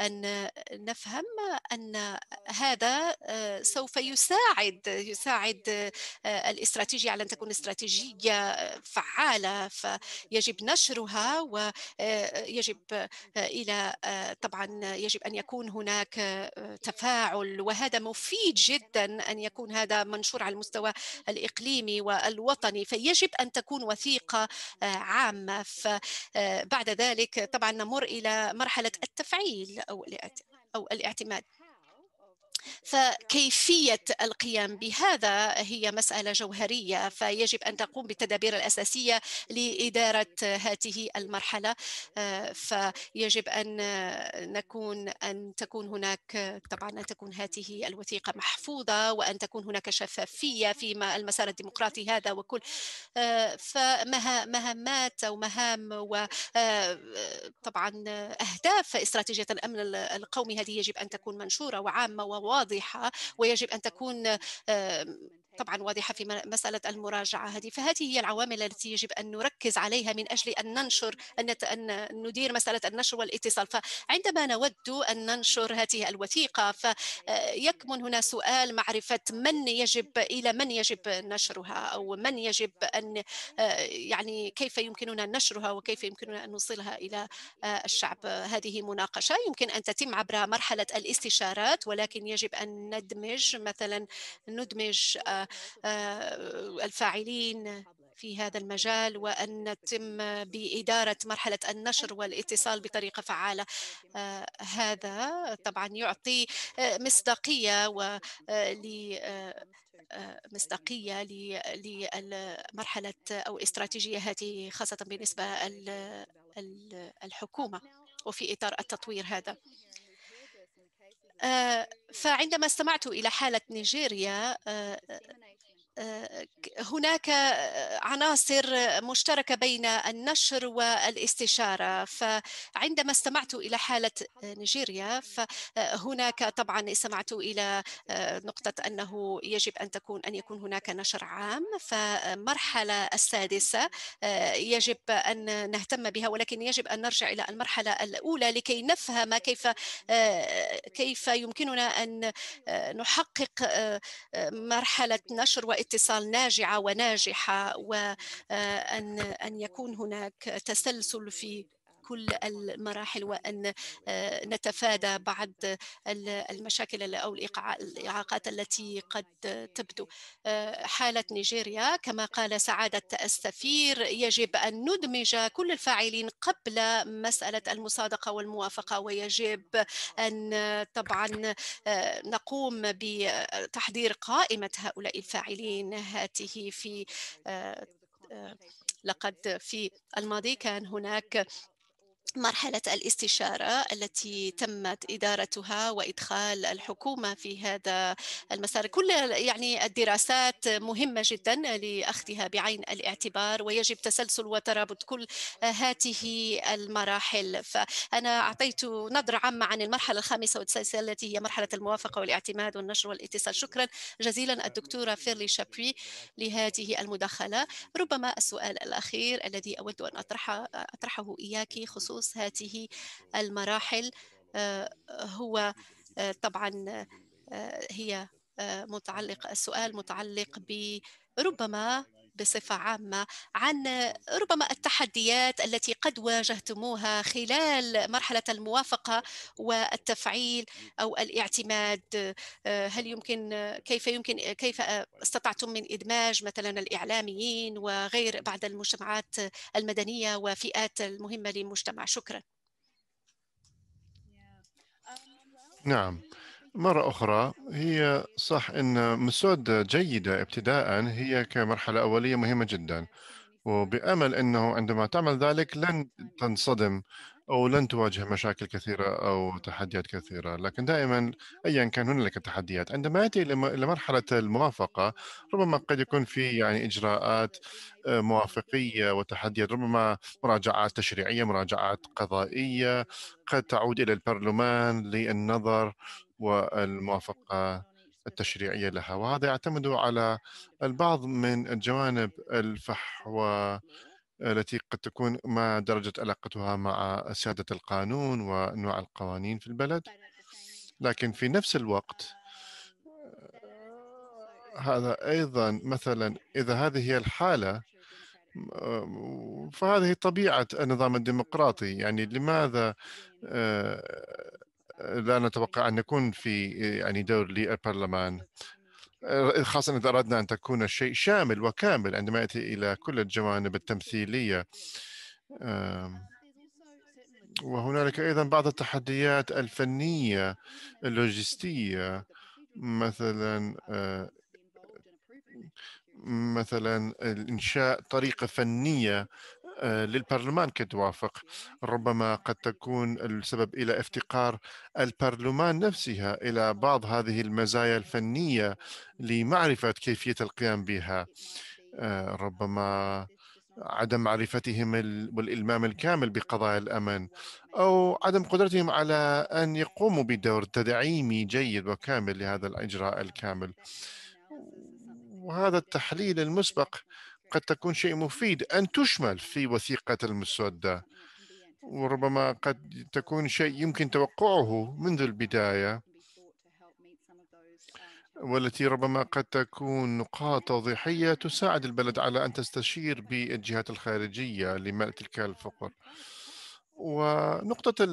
أن نفهم أن هذا آه، سوف يساعد يساعد آه، الاستراتيجية على أن تكون استراتيجية فعالة فيجب نشرها ويجب آه، إلى طبعا يجب أن يكون هناك تفاعل وهذا مفيد جدا أن يكون هذا منشور على المستوى الإقليمي والوطني فيجب أن تكون وثيقة عامة بعد ذلك طبعا نمر إلى مرحلة التفعيل أو الاعتماد فكيفية القيام بهذا هي مسألة جوهرية فيجب أن تقوم بالتدابير الأساسية لإدارة هذه المرحلة آه، فيجب أن نكون أن تكون هناك طبعا أن تكون هذه الوثيقة محفوظة وأن تكون هناك شفافية في المسار الديمقراطي هذا وكل آه، فمهامات أو مهام وطبعا آه، أهداف استراتيجية الأمن القومي هذه يجب أن تكون منشورة وعامة وواضحة واضحه ويجب ان تكون إيه. طبعا واضحه في مساله المراجعه هذه فهذه هي العوامل التي يجب ان نركز عليها من اجل ان ننشر ان ندير مساله النشر والاتصال فعندما نود ان ننشر هذه الوثيقه فيكمن آه، هنا سؤال معرفه من يجب الى من يجب نشرها او من يجب ان آه، يعني كيف يمكننا نشرها وكيف يمكننا ان نوصلها الى آه، الشعب هذه مناقشه يمكن ان تتم عبر مرحله الاستشارات ولكن يجب ان ندمج مثلا ندمج الفاعلين في هذا المجال وأن نتم بإدارة مرحلة النشر والاتصال بطريقة فعالة هذا طبعا يعطي مصداقية و مصداقية لمرحلة أو استراتيجية هذه خاصة بالنسبة الحكومة وفي إطار التطوير هذا آه، فعندما استمعت إلى حالة نيجيريا آه، آه، هناك عناصر مشتركة بين النشر والاستشارة فعندما استمعت إلى حالة نيجيريا فهناك طبعا استمعت إلى نقطة أنه يجب أن تكون أن يكون هناك نشر عام فمرحلة السادسة يجب أن نهتم بها ولكن يجب أن نرجع إلى المرحلة الأولى لكي نفهم كيف كيف يمكننا أن نحقق مرحلة نشر وإستشارة اتصال ناجعه وناجحه وان ان يكون هناك تسلسل في كل المراحل وأن آه، نتفادى بعض المشاكل أو الإعاقات التي قد تبدو آه، حالة نيجيريا كما قال سعادة السفير يجب أن ندمج كل الفاعلين قبل مسألة المصادقة والموافقة ويجب أن طبعا آه، نقوم بتحضير قائمة هؤلاء الفاعلين هاته في لقد في الماضي كان هناك مرحلة الاستشارة التي تمت إدارتها وإدخال الحكومة في هذا المسار كل يعني الدراسات مهمة جدا لأخذها بعين الاعتبار ويجب تسلسل وترابط كل هذه المراحل فأنا أعطيت نظرة عامة عن المرحلة الخامسة والسادسة التي هي مرحلة الموافقة والاعتماد والنشر والاتصال شكرا جزيلا الدكتورة فيرلي شابري لهذه المداخلة ربما السؤال الأخير الذي أود أن أطرحه, أطرحه إياك خصوصا بخصوص هذه المراحل آه، هو آه، طبعا آه، هي متعلق السؤال متعلق بربما بصفة عامة عن ربما التحديات التي قد واجهتموها خلال مرحلة الموافقة والتفعيل أو الاعتماد آه، هل يمكن كيف يمكن كيف آه، استطعتم من إدماج مثلا الإعلاميين وغير بعض المجتمعات المدنية وفئات المهمة للمجتمع شكرا نعم مرة أخرى هي صح أن مسود جيدة ابتداء هي كمرحلة أولية مهمة جدا وبأمل أنه عندما تعمل ذلك لن تنصدم أو لن تواجه مشاكل كثيرة أو تحديات كثيرة لكن دائما أيا كان هنالك تحديات عندما يأتي إلى مرحلة الموافقة ربما قد يكون في يعني إجراءات آه، موافقية وتحديات ربما مراجعات تشريعية مراجعات قضائية قد تعود إلى البرلمان للنظر والموافقة التشريعية لها وهذا يعتمد على البعض من الجوانب الفحوى التي قد تكون ما درجة علاقتها مع سيادة القانون وأنواع القوانين في البلد لكن في نفس الوقت هذا أيضا مثلا إذا هذه هي الحالة فهذه طبيعة النظام الديمقراطي يعني لماذا آه، لا نتوقع أن نكون في يعني دور للبرلمان آه، خاصة إذا أردنا أن تكون الشيء شامل وكامل عندما يأتي إلى كل الجوانب التمثيلية وهنالك أيضا بعض التحديات الفنية اللوجستية مثلا آه، مثلا إنشاء طريقة فنية آه، للبرلمان كتوافق ربما قد تكون السبب إلى افتقار البرلمان نفسها إلى بعض هذه المزايا الفنية لمعرفة كيفية القيام بها آه، ربما عدم معرفتهم والإلمام الكامل بقضايا الأمن أو عدم قدرتهم على أن يقوموا بدور تدعيمي جيد وكامل لهذا الإجراء الكامل وهذا التحليل المسبق قد تكون شيء مفيد أن تشمل في وثيقة المسودة وربما قد تكون شيء يمكن توقعه منذ البداية والتي ربما قد تكون نقاط توضيحية تساعد البلد على أن تستشير بالجهات الخارجية لملء تلك الفقر ونقطة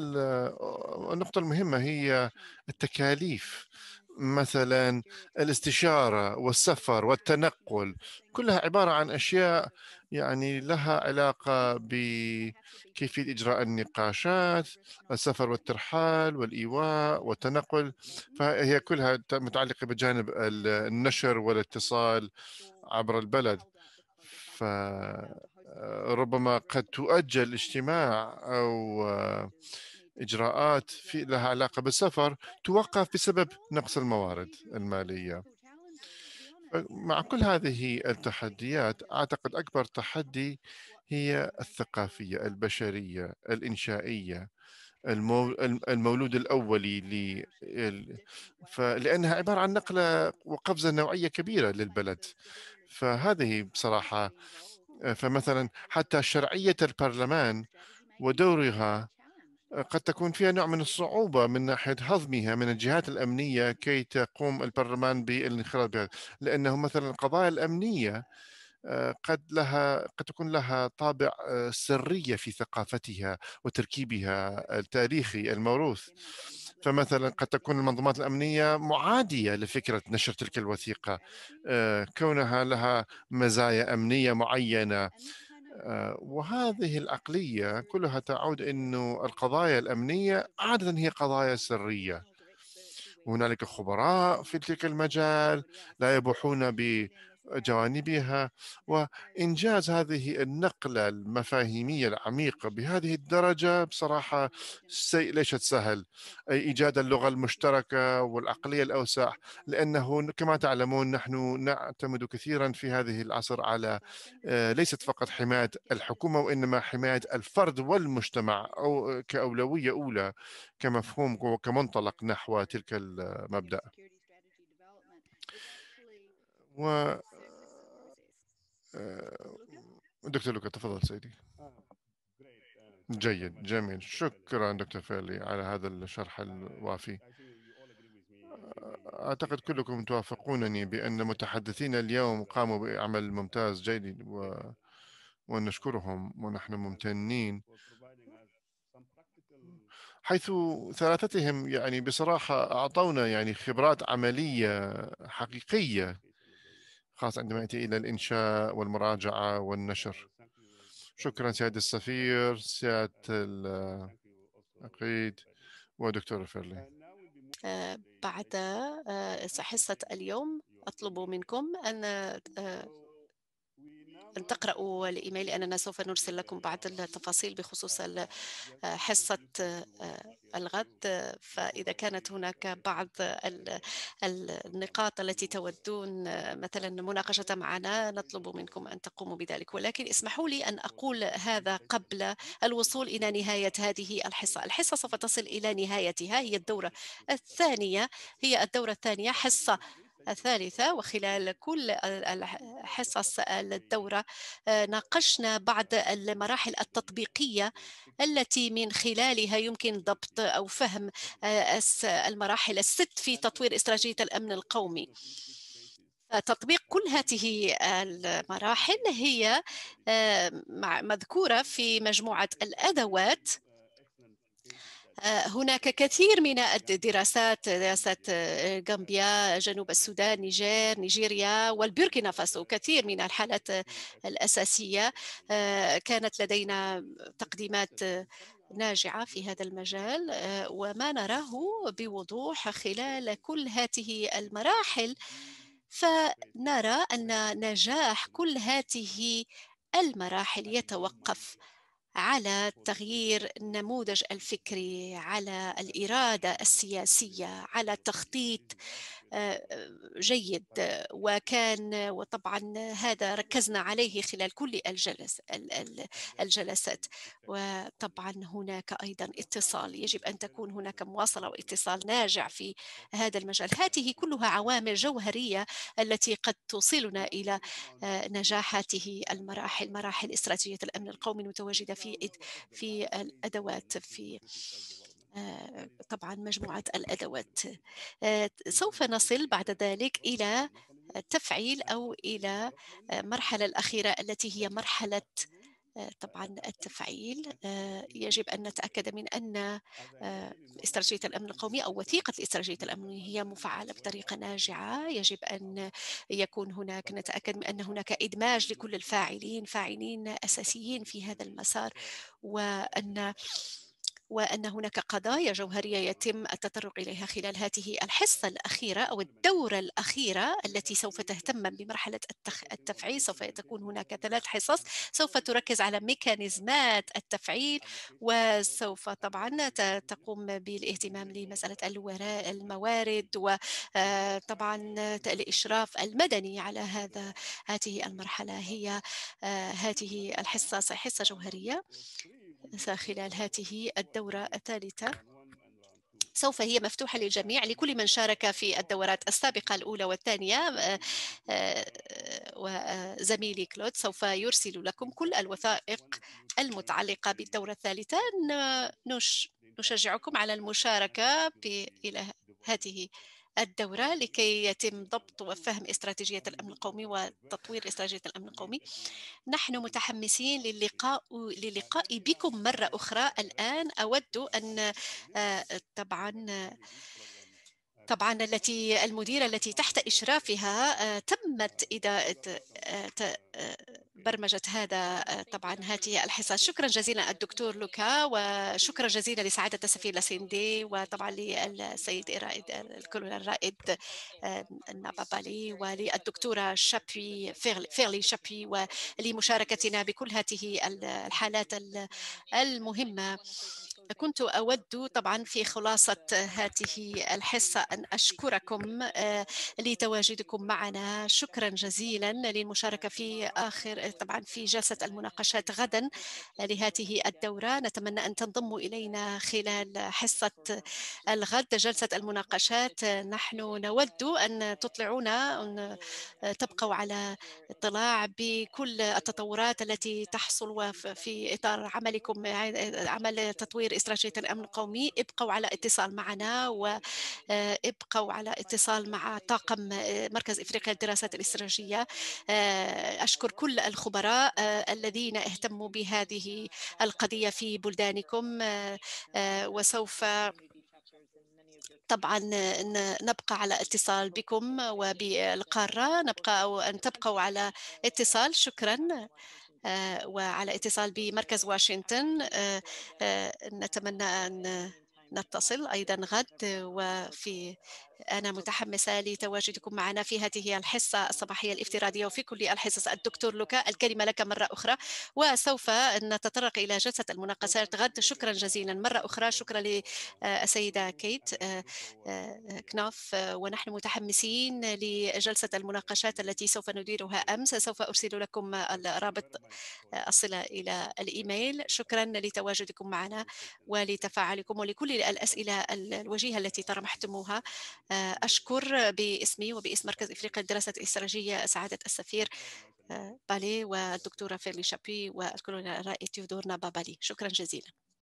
النقطة المهمة هي التكاليف مثلا الاستشاره والسفر والتنقل كلها عباره عن اشياء يعني لها علاقه بكيفيه اجراء النقاشات السفر والترحال والايواء والتنقل فهي كلها متعلقه بجانب النشر والاتصال عبر البلد ف آه، ربما قد تؤجل اجتماع او آه، إجراءات في لها علاقة بالسفر توقف بسبب نقص الموارد المالية مع كل هذه التحديات أعتقد أكبر تحدي هي الثقافية البشرية الإنشائية المولود الأولي لأنها عبارة عن نقلة وقفزة نوعية كبيرة للبلد فهذه بصراحة فمثلا حتى شرعية البرلمان ودورها قد تكون فيها نوع من الصعوبة من ناحية هضمها من الجهات الأمنية كي تقوم البرلمان بالانخراط بها لأنه مثلا القضايا الأمنية آه، قد لها قد تكون لها طابع آه، سرية في ثقافتها وتركيبها التاريخي الموروث فمثلا قد تكون المنظومات الأمنية معادية لفكرة نشر تلك الوثيقة آه، كونها لها مزايا أمنية معينة آه، وهذه العقلية كلها تعود أن القضايا الأمنية عادة هي قضايا سرية هنالك خبراء في تلك المجال لا يبوحون جوانبها وإنجاز هذه النقلة المفاهيمية العميقة بهذه الدرجة بصراحة ليست سهل أي إيجاد اللغة المشتركة والعقلية الأوسع لأنه كما تعلمون نحن نعتمد كثيرا في هذه العصر على آه، ليست فقط حماية الحكومة وإنما حماية الفرد والمجتمع أو كأولوية أولى كمفهوم وكمنطلق نحو تلك المبدأ و آه، دكتور لوكا تفضل سيدي جيد جميل شكرا دكتور فيرلي على هذا الشرح الوافي آه، أعتقد كلكم توافقونني بأن المتحدثين اليوم قاموا بعمل ممتاز جيد و... ونشكرهم ونحن ممتنين حيث ثلاثتهم يعني بصراحة أعطونا يعني خبرات عملية حقيقية خاصة عندما يأتي إلى الإنشاء والمراجعة والنشر شكرا سيادة السفير سيادة العقيد ودكتور فيرلي آه، بعد آه، حصة اليوم أطلب منكم أن آه، أن تقرأوا الإيميل لأننا سوف نرسل لكم بعض التفاصيل بخصوص آه، حصة آه، الغد فإذا كانت هناك بعض النقاط التي تودون آه، مثلا مناقشة معنا نطلب منكم أن تقوموا بذلك ولكن اسمحوا لي أن أقول هذا قبل الوصول إلى نهاية هذه الحصة الحصة سوف تصل إلى نهايتها هي الدورة الثانية هي الدورة الثانية حصة الثالثة وخلال كل حصص الدورة آه، ناقشنا بعض المراحل التطبيقية التي من خلالها يمكن ضبط أو فهم آه، المراحل الست في تطوير استراتيجية الأمن القومي تطبيق كل هذه المراحل هي آه، مذكورة في مجموعة الأدوات هناك كثير من الدراسات دراسات آه، غامبيا جنوب السودان نيجير نيجيريا والبوركينا فاسو كثير من الحالات الأساسية آه، كانت لدينا تقديمات ناجعة في هذا المجال آه، وما نراه بوضوح خلال كل هذه المراحل فنرى أن نجاح كل هذه المراحل يتوقف على تغيير النموذج الفكري على الاراده السياسيه على تخطيط آه، جيد وكان وطبعا هذا ركزنا عليه خلال كل الجلس الجلسات وطبعا هناك أيضا اتصال يجب أن تكون هناك مواصلة واتصال ناجع في هذا المجال هذه كلها عوامل جوهرية التي قد توصلنا إلى آه، نجاح هذه المراحل مراحل استراتيجية الأمن القومي المتواجدة في في الأدوات في آه، طبعا مجموعة الأدوات آه، سوف نصل بعد ذلك إلى التفعيل أو إلى المرحلة آه، الأخيرة التي هي مرحلة طبعا التفعيل يجب أن نتأكد من أن استراتيجية الأمن القومي أو وثيقة استراتيجية الأمن هي مفعلة بطريقة ناجعة يجب أن يكون هناك نتأكد من أن هناك إدماج لكل الفاعلين فاعلين أساسيين في هذا المسار وأن وأن هناك قضايا جوهرية يتم التطرق إليها خلال هذه الحصة الأخيرة أو الدورة الأخيرة التي سوف تهتم بمرحلة التخ... التفعيل سوف تكون هناك ثلاث حصص سوف تركز على ميكانيزمات التفعيل وسوف طبعا تقوم بالاهتمام لمسألة الوراء الموارد وطبعا آه، الإشراف المدني على هذا هذه المرحلة هي آه، هذه الحصة حصة جوهرية خلال هذه الدورة الثالثة سوف هي مفتوحة للجميع لكل من شارك في الدورات السابقة الأولى والثانية آه، آه، وزميلي كلود سوف يرسل لكم كل الوثائق المتعلقة بالدورة الثالثة نشجعكم على المشاركة إلى هذه الدورة لكي يتم ضبط وفهم استراتيجية الأمن القومي وتطوير استراتيجية الأمن القومي نحن متحمسين للقاء للقاء بكم مرة أخرى الآن أود أن آه، طبعا طبعا التي المديرة التي تحت إشرافها آه، تمت إذا آه، برمجة هذا آه، طبعا هذه الحصة شكرا جزيلا الدكتور لوكا وشكرا جزيلا لسعادة السفير لاسيندي وطبعا للسيد الرائد الكولونيل الرائد آه، النابابالي وللدكتورة شابي فيرلي شابي ولمشاركتنا بكل هذه الحالات المهمة كنت أود طبعا في خلاصة هذه الحصة أن أشكركم آه، لتواجدكم معنا شكرا جزيلا للمشاركة في آخر طبعا في جلسة المناقشات غدا لهذه الدورة نتمنى أن تنضموا إلينا خلال حصة الغد جلسة المناقشات نحن نود أن تطلعونا أن تبقوا على اطلاع بكل التطورات التي تحصل في إطار عملكم عمل تطوير استراتيجيه الامن القومي ابقوا على اتصال معنا وابقوا آه، على اتصال مع طاقم آه، مركز افريقيا للدراسات الاستراتيجيه آه، اشكر كل الخبراء الذين اهتموا بهذه القضيه في بلدانكم وسوف طبعا نبقى على اتصال بكم وبالقارة نبقى أو أن تبقوا على اتصال شكرا آه، وعلى اتصال بمركز واشنطن آه، آه، نتمنى أن نتصل أيضا غد وفي أنا متحمسة لتواجدكم معنا في هذه الحصة الصباحية الافتراضية وفي كل الحصص الدكتور لوكا الكلمة لك مرة أخرى وسوف نتطرق إلى جلسة المناقشات غد شكرا جزيلا مرة أخرى شكرا للسيدة آه، كيت آه، آه، كناف ونحن متحمسين لجلسة المناقشات التي سوف نديرها أمس سوف أرسل لكم الرابط الصلة إلى الإيميل شكرا لتواجدكم معنا ولتفاعلكم ولكل الأسئلة الوجيهة التي طرحتموها آه، أشكر باسمي وباسم مركز إفريقيا للدراسات الاستراتيجية سعادة السفير آه، بالي والدكتورة فيرلي شابي والكولونيل الرائي تيودور نابا بالي شكرا جزيلا